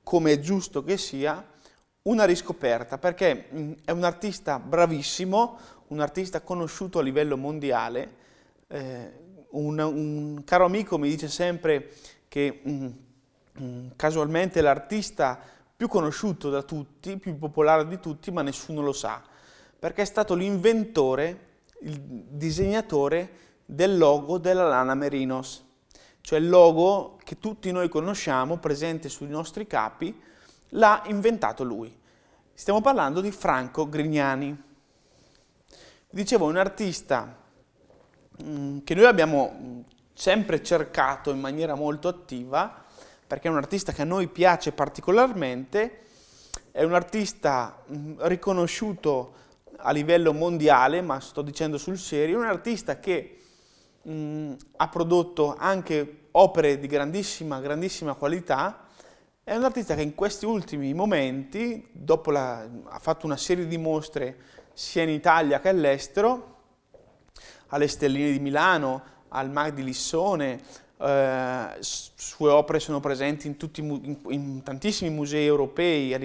S1: come è giusto che sia, una riscoperta, perché mm, è un artista bravissimo, un artista conosciuto a livello mondiale, eh, un, un, caro amico mi dice sempre che mm, mm casualmente l'artista più conosciuto da tutti, più popolare di tutti, ma nessuno lo sa, perché è stato l'inventore, il disegnatore del logo della lana Merinos, cioè il logo che tutti noi conosciamo, presente sui nostri capi, l'ha inventato lui. Stiamo parlando di Franco Grignani. Dicevo, un artista mm, che noi abbiamo mm, sempre cercato in maniera molto attiva, perché è un artista che a noi piace particolarmente, è un artista mm, riconosciuto a livello mondiale, ma sto dicendo sul serio, è un artista che mh, mm, ha prodotto anche opere di grandissima, grandissima qualità, è un artista che in questi ultimi momenti, dopo la, ha fatto una serie di mostre sia in Italia che all'estero, alle Stelline di Milano, al Mag di Lissone, eh, sue opere sono presenti in, tutti, in, in tantissimi musei europei,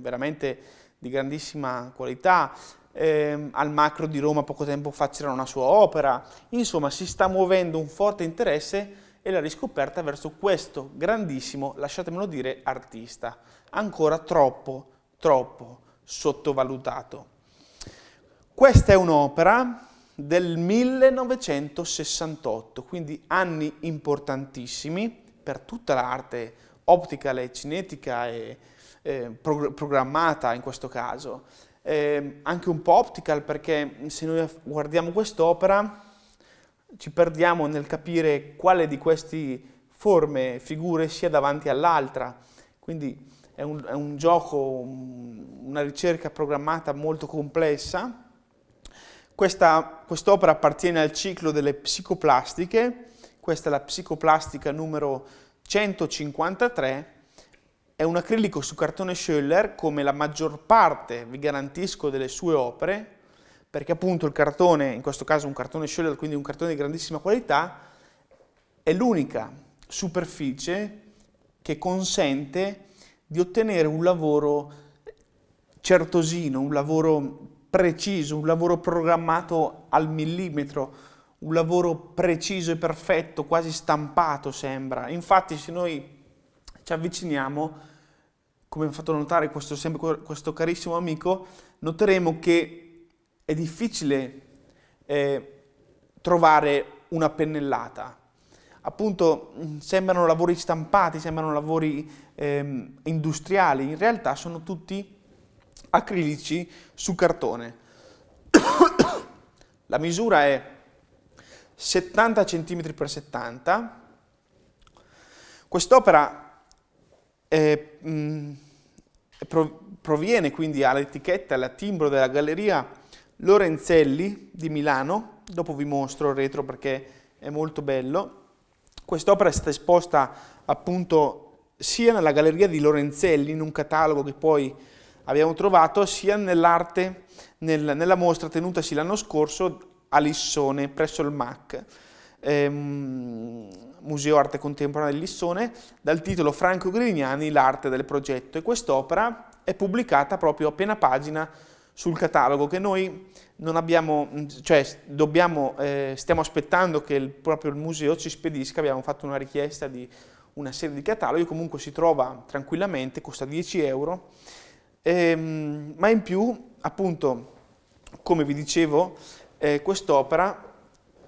S1: veramente di grandissima qualità, eh, al Macro di Roma poco tempo fa c'era una sua opera, insomma si sta muovendo un forte interesse e la riscoperta verso questo grandissimo, lasciatemelo dire, artista, ancora troppo, troppo sottovalutato. Questa è un'opera del 1968, quindi anni importantissimi per tutta l'arte optica e cinetica e eh, programmata in questo caso. Eh, anche un po' optical perché se noi guardiamo quest'opera ci perdiamo nel capire quale di queste forme, figure sia davanti all'altra, quindi è un, è un gioco, una ricerca programmata molto complessa questa, quest'opera appartiene al ciclo delle psicoplastiche, questa è la psicoplastica numero 153, è un acrilico su cartone Schöller, come la maggior parte, vi garantisco, delle sue opere, perché appunto il cartone, in questo caso un cartone Schöller, quindi un cartone di grandissima qualità, è l'unica superficie che consente di ottenere un lavoro certosino, un lavoro preciso, un lavoro programmato al millimetro, un lavoro preciso e perfetto, quasi stampato sembra. Infatti se noi ci avviciniamo, come ha fatto notare questo, sempre, questo carissimo amico, noteremo che è difficile eh, trovare una pennellata. Appunto, mm, sembrano lavori stampati, sembrano lavori eh, industriali, in realtà sono tutti acrilici su cartone. La misura è 70 cm x 70. Quest'opera è, mh, mm, proviene quindi all'etichetta, al timbro della galleria Lorenzelli di Milano, dopo vi mostro il retro perché è molto bello. Quest'opera è stata esposta appunto sia nella galleria di Lorenzelli, in un catalogo che poi abbiamo trovato sia nell'arte, nel, nella mostra tenutasi l'anno scorso a Lissone, presso il MAC, ehm, Museo Arte Contemporanea di Lissone, dal titolo Franco Grignani, l'arte del progetto. E quest'opera è pubblicata proprio a piena pagina sul catalogo che noi non abbiamo, cioè dobbiamo, eh, stiamo aspettando che il, proprio il museo ci spedisca, abbiamo fatto una richiesta di una serie di cataloghi, comunque si trova tranquillamente, costa 10 euro, e, ehm, ma in più, appunto, come vi dicevo, eh, quest'opera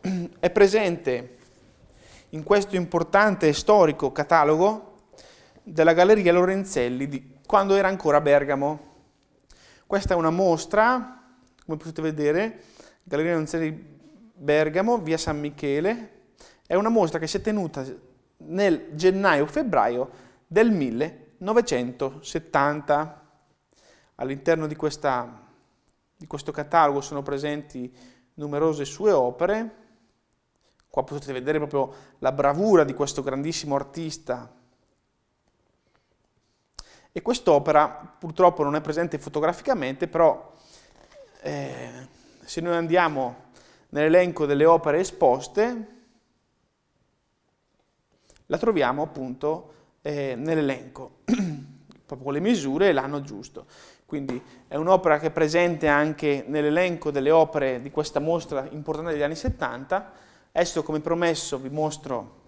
S1: è presente in questo importante e storico catalogo della Galleria Lorenzelli di quando era ancora a Bergamo. Questa è una mostra, come potete vedere, Galleria Lorenzelli Bergamo, via San Michele, è una mostra che si è tenuta nel gennaio-febbraio del 1970. All'interno di, di questo catalogo sono presenti numerose sue opere, qua potete vedere proprio la bravura di questo grandissimo artista. E quest'opera purtroppo non è presente fotograficamente, però eh, se noi andiamo nell'elenco delle opere esposte, la troviamo appunto eh, nell'elenco, proprio con le misure e l'anno giusto quindi è un'opera che è presente anche nell'elenco delle opere di questa mostra importante degli anni 70. Adesso, come promesso, vi mostro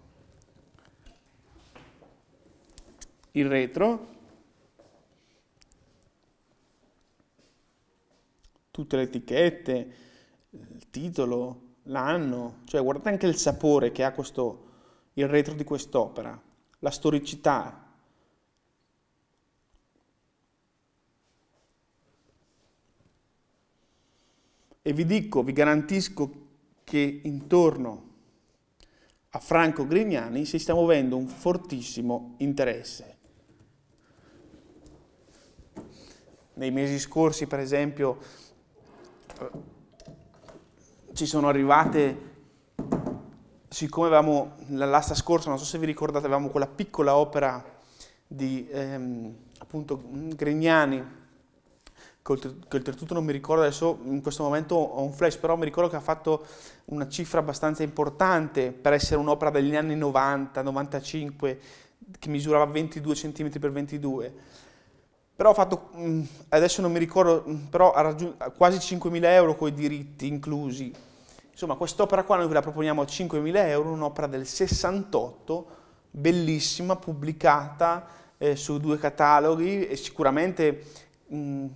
S1: il retro, tutte le etichette, il titolo, l'anno, cioè guardate anche il sapore che ha questo, il retro di quest'opera, la storicità, E vi dico, vi garantisco che intorno a Franco Grignani si sta muovendo un fortissimo interesse. Nei mesi scorsi, per esempio, eh, ci sono arrivate, siccome avevamo, la l'asta scorsa, non so se vi ricordate, avevamo quella piccola opera di ehm, appunto Grignani, che oltretutto non mi ricordo adesso in questo momento ho un flash, però mi ricordo che ha fatto una cifra abbastanza importante per essere un'opera degli anni 90, 95, che misurava 22 cm x 22. Però ha fatto, mm, adesso non mi ricordo, mm, però ha raggiunto quasi 5.000 euro con i diritti inclusi. Insomma, quest'opera qua noi ve la proponiamo a 5.000 euro, un'opera del 68, bellissima, pubblicata eh, su due cataloghi e sicuramente... Mh, mm,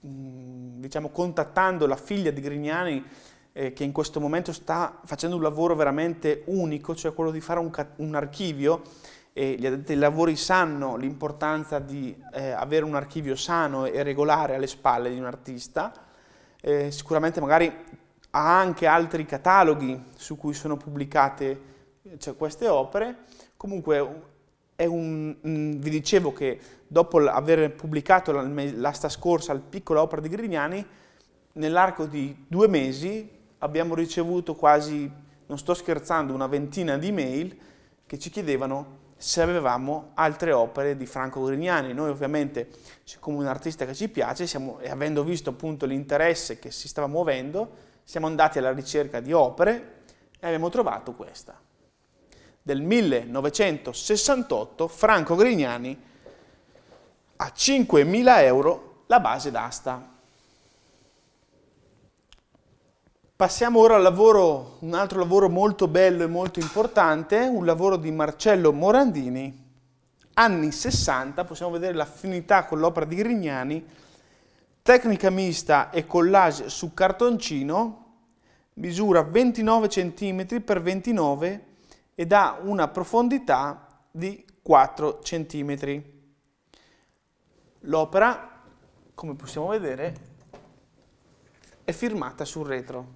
S1: diciamo, contattando la figlia di Grignani eh, che in questo momento sta facendo un lavoro veramente unico, cioè quello di fare un, un archivio e gli addetti ai lavori sanno l'importanza di eh, avere un archivio sano e regolare alle spalle di un artista, eh, sicuramente magari ha anche altri cataloghi su cui sono pubblicate cioè, queste opere, comunque un, mh, mm, vi dicevo che dopo aver pubblicato l'asta scorsa il piccola opera di Grignani, nell'arco di due mesi abbiamo ricevuto quasi, non sto scherzando, una ventina di mail che ci chiedevano se avevamo altre opere di Franco Grignani. Noi ovviamente, siccome un artista che ci piace, siamo, e avendo visto appunto l'interesse che si stava muovendo, siamo andati alla ricerca di opere e abbiamo trovato questa del 1968 Franco Grignani a 5.000 euro la base d'asta. Passiamo ora al lavoro, un altro lavoro molto bello e molto importante, un lavoro di Marcello Morandini, anni 60, possiamo vedere l'affinità con l'opera di Grignani, tecnica mista e collage su cartoncino, misura 29 cm x 29 cm ed ha una profondità di 4 cm. L'opera, come possiamo vedere, è firmata sul retro.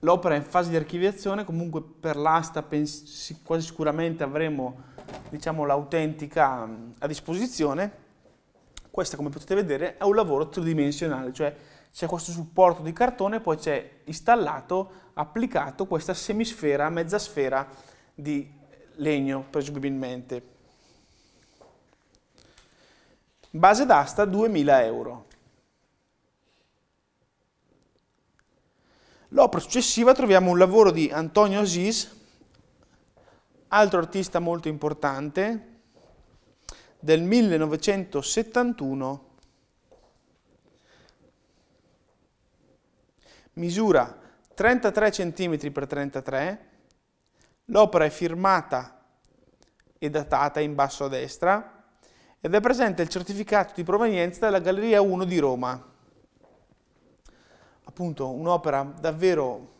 S1: L'opera è in fase di archiviazione, comunque per l'asta quasi sicuramente avremo diciamo, l'autentica a disposizione questo, come potete vedere, è un lavoro tridimensionale, cioè c'è questo supporto di cartone, poi c'è installato, applicato questa semisfera, mezza sfera di legno, presumibilmente. Base d'asta 2000 euro. L'opera successiva troviamo un lavoro di Antonio Aziz, altro artista molto importante, del 1971 misura 33 cm x 33, l'opera è firmata e datata in basso a destra ed è presente il certificato di provenienza della Galleria 1 di Roma. Appunto un'opera davvero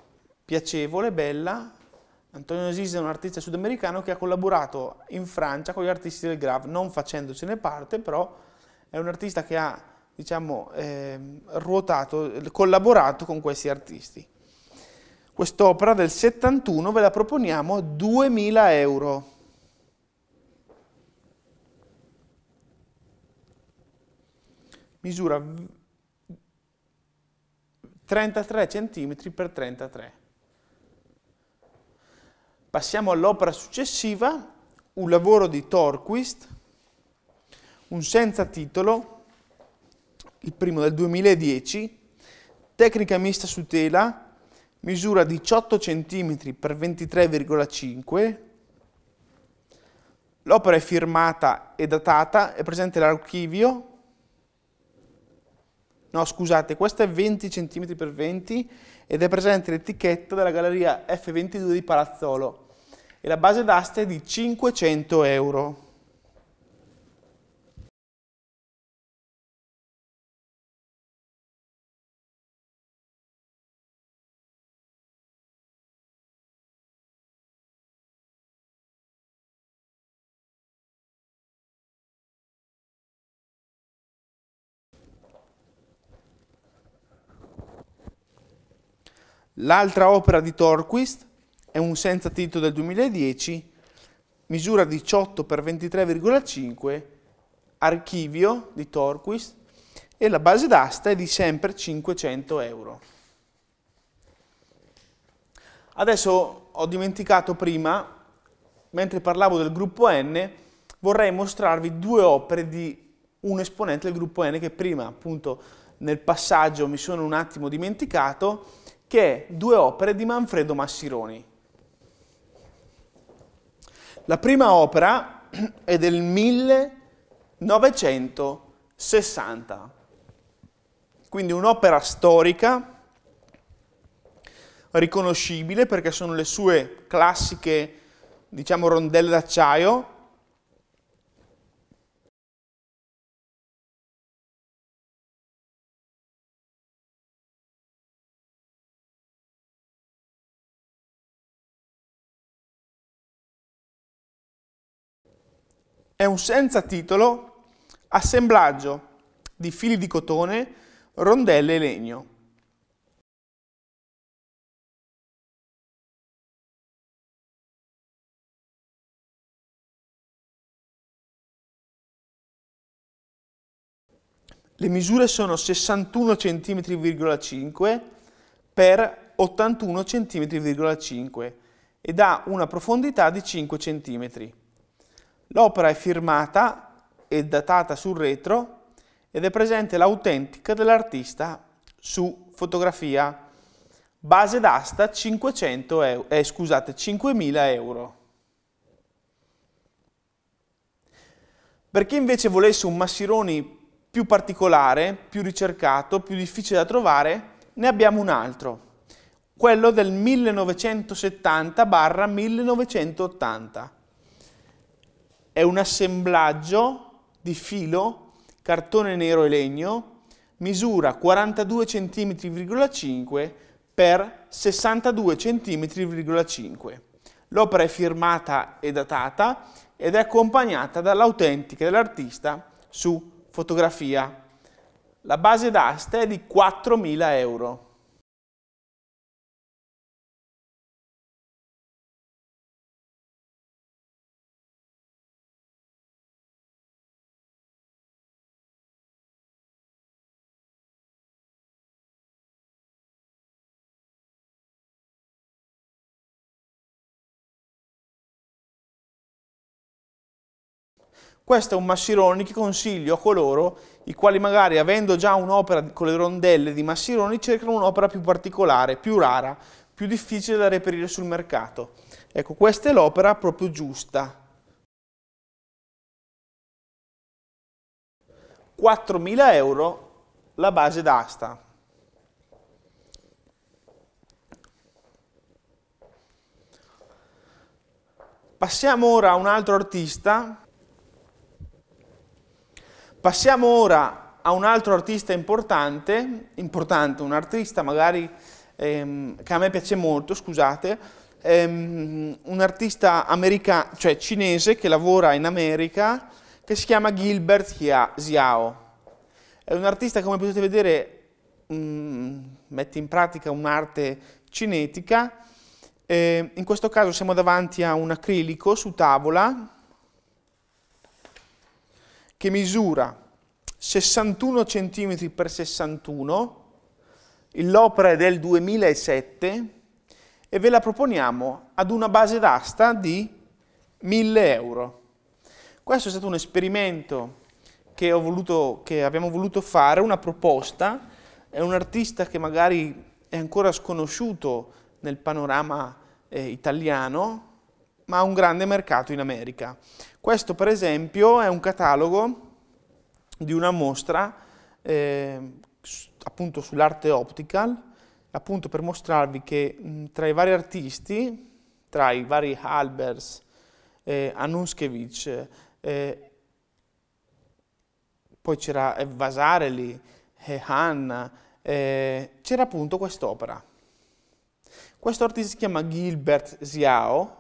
S1: piacevole, bella, Antonio Sis è un artista sudamericano che ha collaborato in Francia con gli artisti del Grav, non facendocene parte, però è un artista che ha diciamo, eh, ruotato, collaborato con questi artisti. Quest'opera del 71 ve la proponiamo 2.000 euro. Misura 33 cm x 33 Passiamo all'opera successiva, un lavoro di Torquist, un senza titolo, il primo del 2010, tecnica mista su tela, misura 18 cm x 23,5 L'opera è firmata e datata, è presente l'archivio. No, scusate, questa è 20 cm x 20 ed è presente l'etichetta della galleria F22 di Palazzolo e la base d'asta è di 500 euro. L'altra opera di Torquist è un senza titolo del 2010, misura 18 x 23,5, archivio di Torquist e la base d'asta è di sempre 500 euro. Adesso ho dimenticato prima, mentre parlavo del gruppo N, vorrei mostrarvi due opere di un esponente del gruppo N che prima appunto nel passaggio mi sono un attimo dimenticato che è due opere di Manfredo Massironi. La prima opera è del 1960, quindi un'opera storica riconoscibile perché sono le sue classiche, diciamo, rondelle d'acciaio È un senza titolo assemblaggio di fili di cotone, rondelle e legno. Le misure sono 61 cm,5 per 81 cm,5 ed ha una profondità di 5 cm. L'opera è firmata e datata sul retro ed è presente l'autentica dell'artista su fotografia. Base d'asta 500 euro, eh, scusate, 5.000 euro. Per chi invece volesse un Massironi più particolare, più ricercato, più difficile da trovare, ne abbiamo un altro, quello del 1970-1980 è un assemblaggio di filo, cartone nero e legno, misura 42 cm,5 per 62 cm,5. L'opera è firmata e datata ed è accompagnata dall'autentica dell'artista su fotografia. La base d'asta è di 4.000 euro. Questo è un Massironi che consiglio a coloro i quali magari avendo già un'opera con le rondelle di Massironi cercano un'opera più particolare, più rara, più difficile da reperire sul mercato. Ecco, questa è l'opera proprio giusta. 4.000 euro la base d'asta. Passiamo ora a un altro artista Passiamo ora a un altro artista importante, importante un artista magari ehm, che a me piace molto, scusate, ehm, un artista americano, cioè cinese che lavora in America, che si chiama Gilbert Xiao. È un artista che come potete vedere mh, mette in pratica un'arte cinetica, eh, in questo caso siamo davanti a un acrilico su tavola, che misura 61 cm x 61, l'opera è del 2007 e ve la proponiamo ad una base d'asta di 1000 euro. Questo è stato un esperimento che, voluto, che abbiamo voluto fare, una proposta, è un artista che magari è ancora sconosciuto nel panorama eh, italiano, ma ha un grande mercato in America. Questo per esempio è un catalogo di una mostra eh, appunto sull'arte optical, appunto per mostrarvi che mh, tra i vari artisti, tra i vari Albers, eh, Anunskevich, eh, poi c'era eh, Vasarely, eh, Hanna, eh, c'era appunto quest'opera. Questo artista si chiama Gilbert Ziao,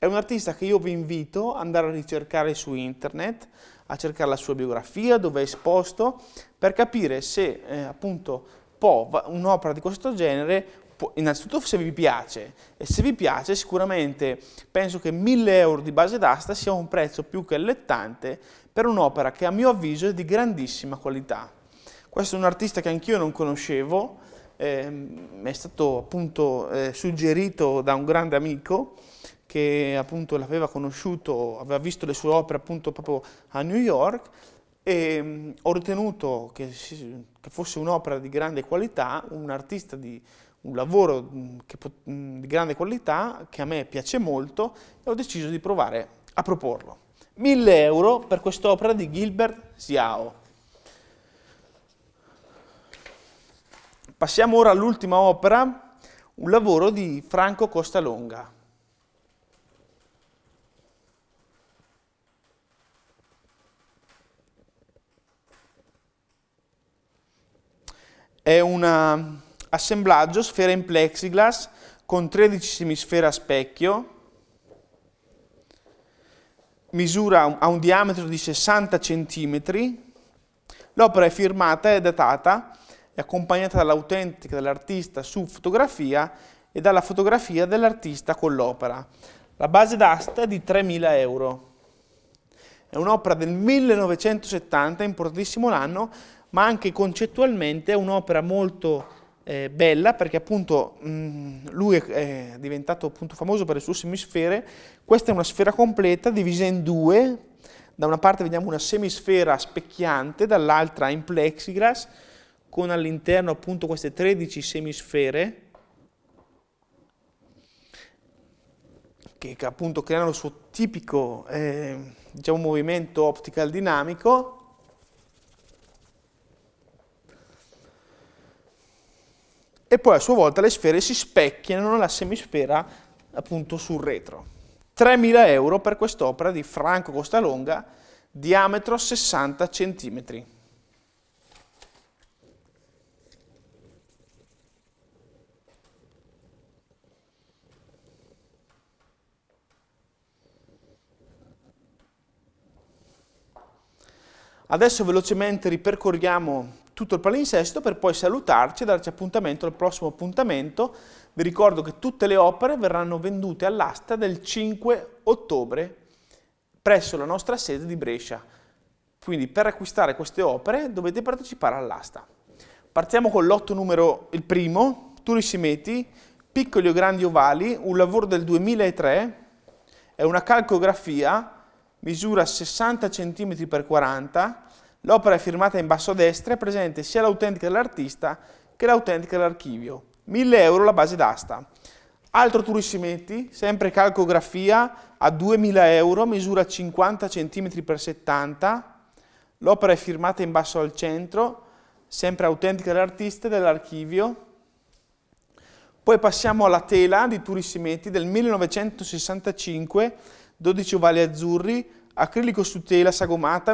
S1: è un artista che io vi invito ad andare a ricercare su internet, a cercare la sua biografia, dove è esposto, per capire se eh, appunto può un'opera di questo genere, può, innanzitutto se vi piace, e se vi piace sicuramente penso che 1000 euro di base d'asta sia un prezzo più che allettante per un'opera che a mio avviso è di grandissima qualità. Questo è un artista che anch'io non conoscevo, eh, mi è stato appunto eh, suggerito da un grande amico, che appunto l'aveva conosciuto, aveva visto le sue opere appunto proprio a New York e mm, ho ritenuto che, che fosse un'opera di grande qualità, un artista di un lavoro mm, che, mm, di grande qualità che a me piace molto e ho deciso di provare a proporlo. 1000 euro per quest'opera di Gilbert Siao. Passiamo ora all'ultima opera, un lavoro di Franco Costalonga. è un eh, assemblaggio sfera in plexiglass con 13 semisfera a specchio, misura, ha un diametro di 60 cm, l'opera è firmata e datata, è accompagnata dall'autentica dell'artista su fotografia e dalla fotografia dell'artista con l'opera. La base d'asta è di 3.000 euro. È un'opera del 1970, importantissimo l'anno, ma anche concettualmente è un'opera molto eh, bella perché appunto mh, lui è, è diventato appunto famoso per le sue semisfere, questa è una sfera completa divisa in due, da una parte vediamo una semisfera specchiante, dall'altra in plexiglass, con all'interno appunto queste 13 semisfere che, appunto creano il suo tipico eh, diciamo, movimento optical dinamico e poi a sua volta le sfere si specchiano nella semisfera appunto sul retro. 3.000 euro per quest'opera di Franco Costalonga, diametro 60 cm. Adesso velocemente ripercorriamo tutto il palinsesto per poi salutarci e darci appuntamento al prossimo appuntamento. Vi ricordo che tutte le opere verranno vendute all'asta del 5 ottobre presso la nostra sede di Brescia. Quindi per acquistare queste opere dovete partecipare all'asta. Partiamo con l'otto numero, il primo, Turissimeti, Piccoli o Grandi Ovali, un lavoro del 2003, è una calcografia, misura 60 cm x 40 cm, L'opera è firmata in basso a destra e presente sia l'autentica dell'artista che l'autentica dell'archivio. 1000 euro la base d'asta. Altro turissimetti, sempre calcografia a 2000 euro, misura 50 cm x 70 L'opera è firmata in basso al centro, sempre autentica dell'artista e dell'archivio. Poi passiamo alla tela di Turissimetti del 1965, 12 ovali azzurri, acrilico su tela sagomata,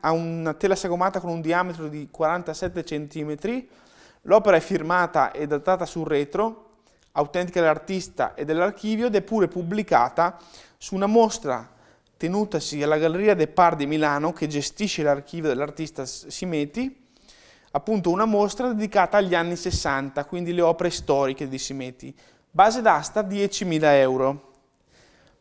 S1: ha una tela sagomata con un diametro di 47 cm, l'opera è firmata e datata sul retro, autentica dell'artista e dell'archivio ed è pure pubblicata su una mostra tenutasi alla Galleria De Par di Milano che gestisce l'archivio dell'artista Simeti, appunto una mostra dedicata agli anni 60, quindi le opere storiche di Simeti, base d'asta 10.000 euro.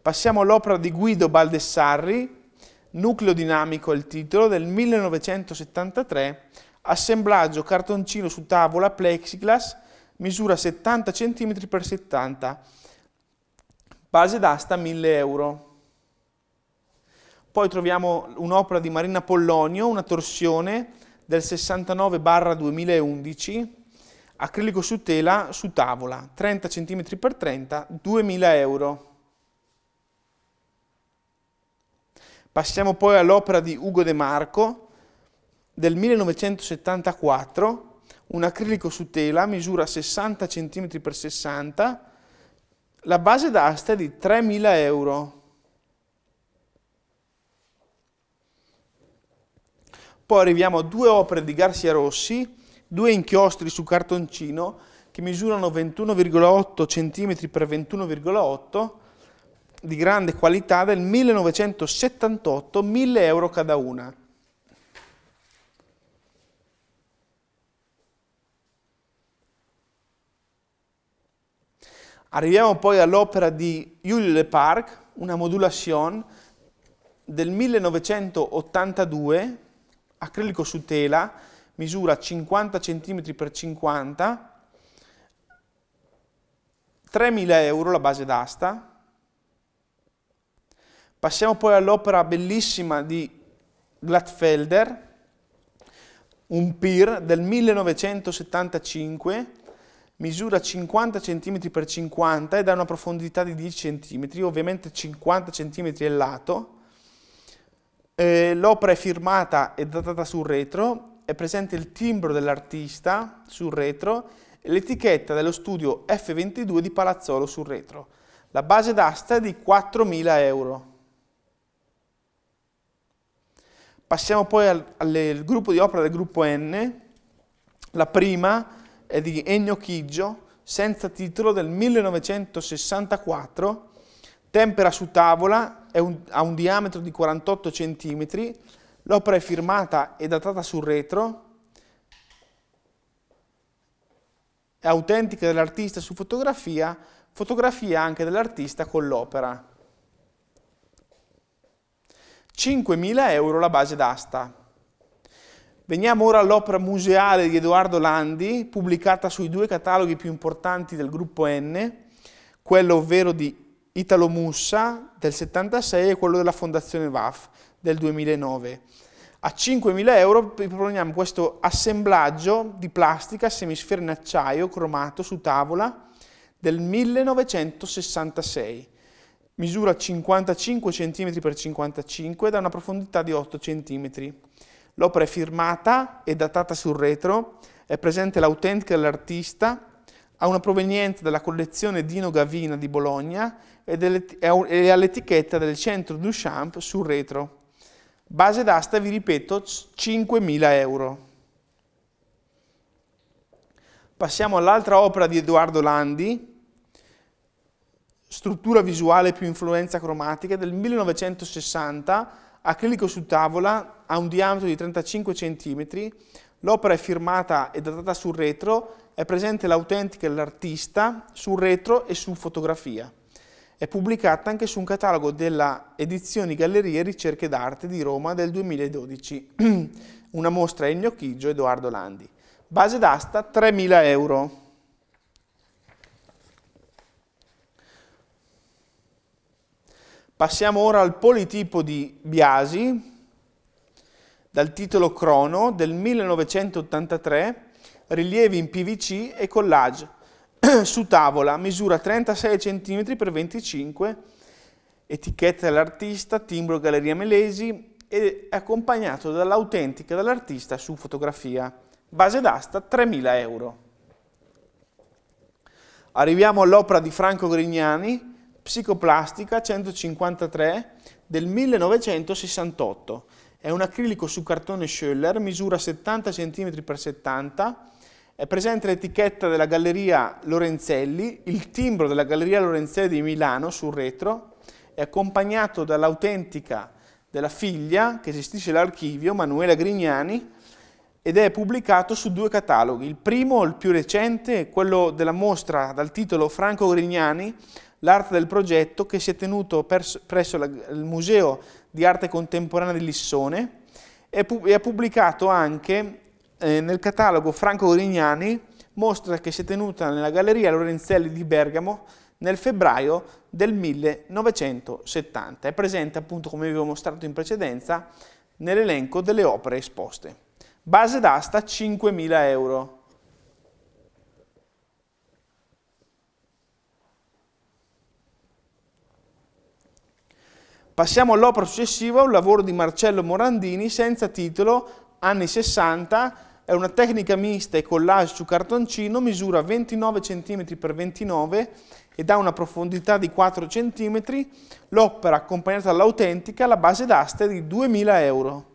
S1: Passiamo all'opera di Guido Baldessarri, Nucleo dinamico è il titolo, del 1973, assemblaggio cartoncino su tavola plexiglass, misura 70 cm x 70 base d'asta 1000 euro. Poi troviamo un'opera di Marina Pollonio, una torsione del 69 2011, acrilico su tela su tavola, 30 cm x 30, 2000 euro. Passiamo poi all'opera di Ugo De Marco del 1974, un acrilico su tela, misura 60 cm x 60, la base d'asta è di 3.000 euro. Poi arriviamo a due opere di Garcia Rossi, due inchiostri su cartoncino che misurano 21,8 cm x 21,8 di grande qualità del 1978, 1000 euro cada una. Arriviamo poi all'opera di Jules Leparc, una modulation del 1982, acrilico su tela, misura 50 cm x 50, 3.000 euro la base d'asta, Passiamo poi all'opera bellissima di Glatfelder, un PIR del 1975, misura 50 cm x 50 ed ha una profondità di 10 cm, ovviamente 50 cm è lato. Eh, L'opera è firmata e datata sul retro, è presente il timbro dell'artista sul retro e l'etichetta dello studio F22 di Palazzolo sul retro. La base d'asta è di 4.000 euro. Passiamo poi al, al gruppo di opera del gruppo N, la prima è di Ennio Chiggio, senza titolo del 1964, tempera su tavola, un, ha un diametro di 48 cm, l'opera è firmata e datata sul retro, è autentica dell'artista su fotografia, fotografia anche dell'artista con l'opera. 5.000 euro la base d'asta. Veniamo ora all'opera museale di Edoardo Landi, pubblicata sui due cataloghi più importanti del gruppo N, quello ovvero di Italo Mussa del 76 e quello della Fondazione WAF del 2009. A 5.000 euro vi proponiamo questo assemblaggio di plastica semisfera in acciaio cromato su tavola del 1966 misura 55 cm x 55 da una profondità di 8 cm. L'opera è firmata e datata sul retro, è presente l'autentica dell'artista, ha una provenienza dalla collezione Dino Gavina di Bologna e ha l'etichetta del centro Duchamp sul retro. Base d'asta, vi ripeto, 5.000 euro. Passiamo all'altra opera di Edoardo Landi, struttura visuale più influenza cromatica del 1960, acrilico su tavola, ha un diametro di 35 cm, l'opera è firmata e datata sul retro, è presente l'autentica dell'artista sul retro e su fotografia. È pubblicata anche su un catalogo della Edizioni Gallerie e Ricerche d'Arte di Roma del 2012, una mostra Ennio Chiggio e Edoardo Landi. Base d'asta 3.000 euro. Passiamo ora al Politipo di Biasi, dal titolo Crono del 1983, rilievi in PVC e collage su tavola, misura 36 cm x 25 etichetta dell'artista, timbro Galleria Melesi e accompagnato dall'autentica dell'artista su fotografia. Base d'asta 3.000 euro. Arriviamo all'opera di Franco Grignani, Psicoplastica 153 del 1968. È un acrilico su cartone Schöller, misura 70 cm x 70 è presente l'etichetta della Galleria Lorenzelli, il timbro della Galleria Lorenzelli di Milano sul retro, è accompagnato dall'autentica della figlia che gestisce l'archivio, Manuela Grignani, ed è pubblicato su due cataloghi. Il primo, il più recente, quello della mostra dal titolo Franco Grignani, l'arte del progetto che si è tenuto presso il Museo di Arte Contemporanea di Lissone e, ha pubblicato anche eh, nel catalogo Franco Grignani mostra che si è tenuta nella Galleria Lorenzelli di Bergamo nel febbraio del 1970. È presente, appunto, come vi avevo mostrato in precedenza, nell'elenco delle opere esposte. Base d'asta 5.000 euro. Passiamo all'opera successiva, un lavoro di Marcello Morandini senza titolo, anni 60, è una tecnica mista e collage su cartoncino, misura 29 cm x 29 ed ha una profondità di 4 cm, l'opera accompagnata dall'autentica la base d'aste è di 2000 euro.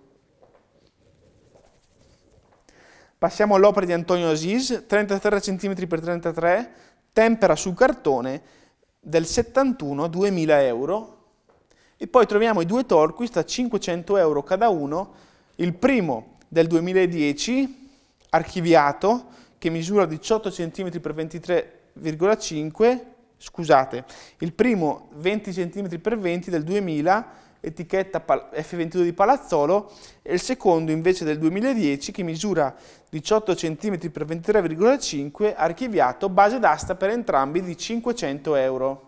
S1: Passiamo all'opera di Antonio Aziz, 33 cm x 33, tempera su cartone del 71 2000 euro, e poi troviamo i due Torquist a 500 euro cada uno, il primo del 2010, archiviato, che misura 18 cm x 23,5 scusate, il primo 20 cm x 20 del 2000, etichetta F22 di Palazzolo, e il secondo invece del 2010 che misura 18 cm x 23,5, archiviato, base d'asta per entrambi di 500 euro.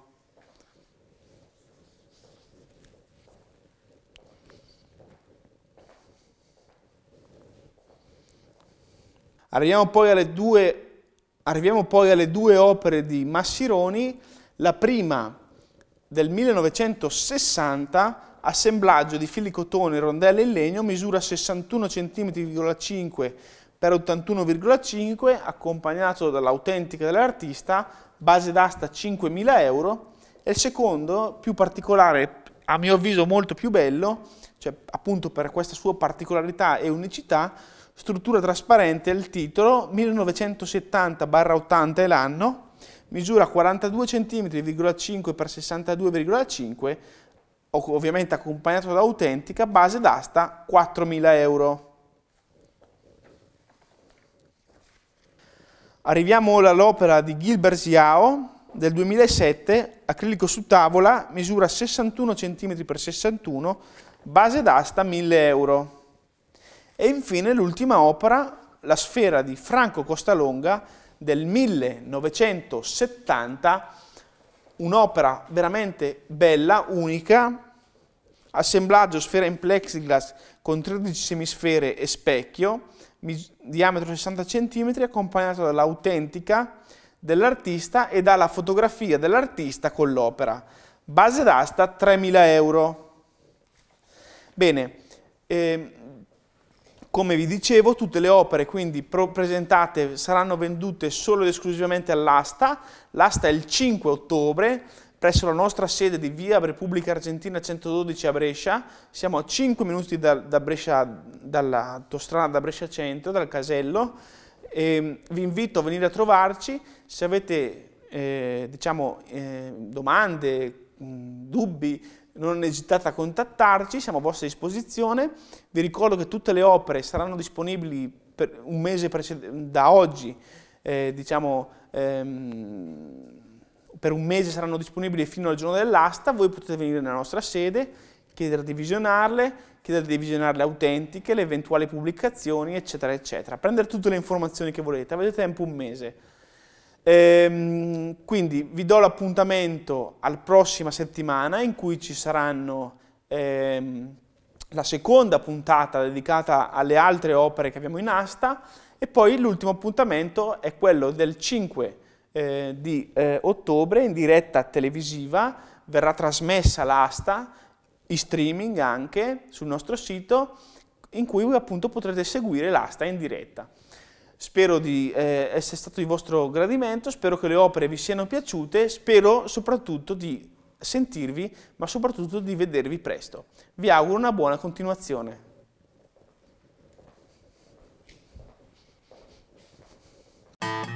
S1: Arriviamo poi alle due, poi alle due opere di Massironi, la prima del 1960 assemblaggio di fili cotone, rondelle in legno, misura 61 cm,5 per 81,5 accompagnato dall'autentica dell'artista, base d'asta 5.000 euro e il secondo, più particolare, a mio avviso molto più bello, cioè appunto per questa sua particolarità e unicità, struttura trasparente il titolo, 1970-80 è l'anno, misura 42 cm,5 x 62,5 ovviamente accompagnato da autentica, base d'asta 4.000 euro. Arriviamo ora all'opera di Gilbert Ziao del 2007, acrilico su tavola, misura 61 cm x 61, base d'asta 1.000 euro. E infine l'ultima opera, la sfera di Franco Costalonga del 1970, un'opera veramente bella, unica, assemblaggio sfera in plexiglass con 13 semisfere e specchio, diametro 60 cm, accompagnato dall'autentica dell'artista e dalla fotografia dell'artista con l'opera. Base d'asta 3.000 euro. Bene, eh, come vi dicevo, tutte le opere quindi presentate saranno vendute solo ed esclusivamente all'asta. L'asta è il 5 ottobre presso la nostra sede di via Repubblica Argentina 112 a Brescia. Siamo a 5 minuti da, da Brescia, dall'autostrada da Brescia Centro, dal casello. E ehm, vi invito a venire a trovarci. Se avete eh, diciamo, eh, domande, dubbi, non esitate a contattarci, siamo a vostra disposizione. Vi ricordo che tutte le opere saranno disponibili per un mese da oggi, eh, diciamo, ehm, per un mese saranno disponibili fino al giorno dell'asta, voi potete venire nella nostra sede, chiedere di visionarle, chiedere di visionarle autentiche, le eventuali pubblicazioni, eccetera, eccetera. Prendere tutte le informazioni che volete, avete tempo un mese. Ehm, quindi vi do l'appuntamento alla prossima settimana in cui ci saranno ehm, la seconda puntata dedicata alle altre opere che abbiamo in asta e poi l'ultimo appuntamento è quello del 5 eh, di eh, ottobre in diretta televisiva, verrà trasmessa l'asta in streaming anche sul nostro sito in cui appunto potrete seguire l'asta in diretta spero di eh, essere stato di vostro gradimento, spero che le opere vi siano piaciute, spero soprattutto di sentirvi, ma soprattutto di vedervi presto. Vi auguro una buona continuazione. you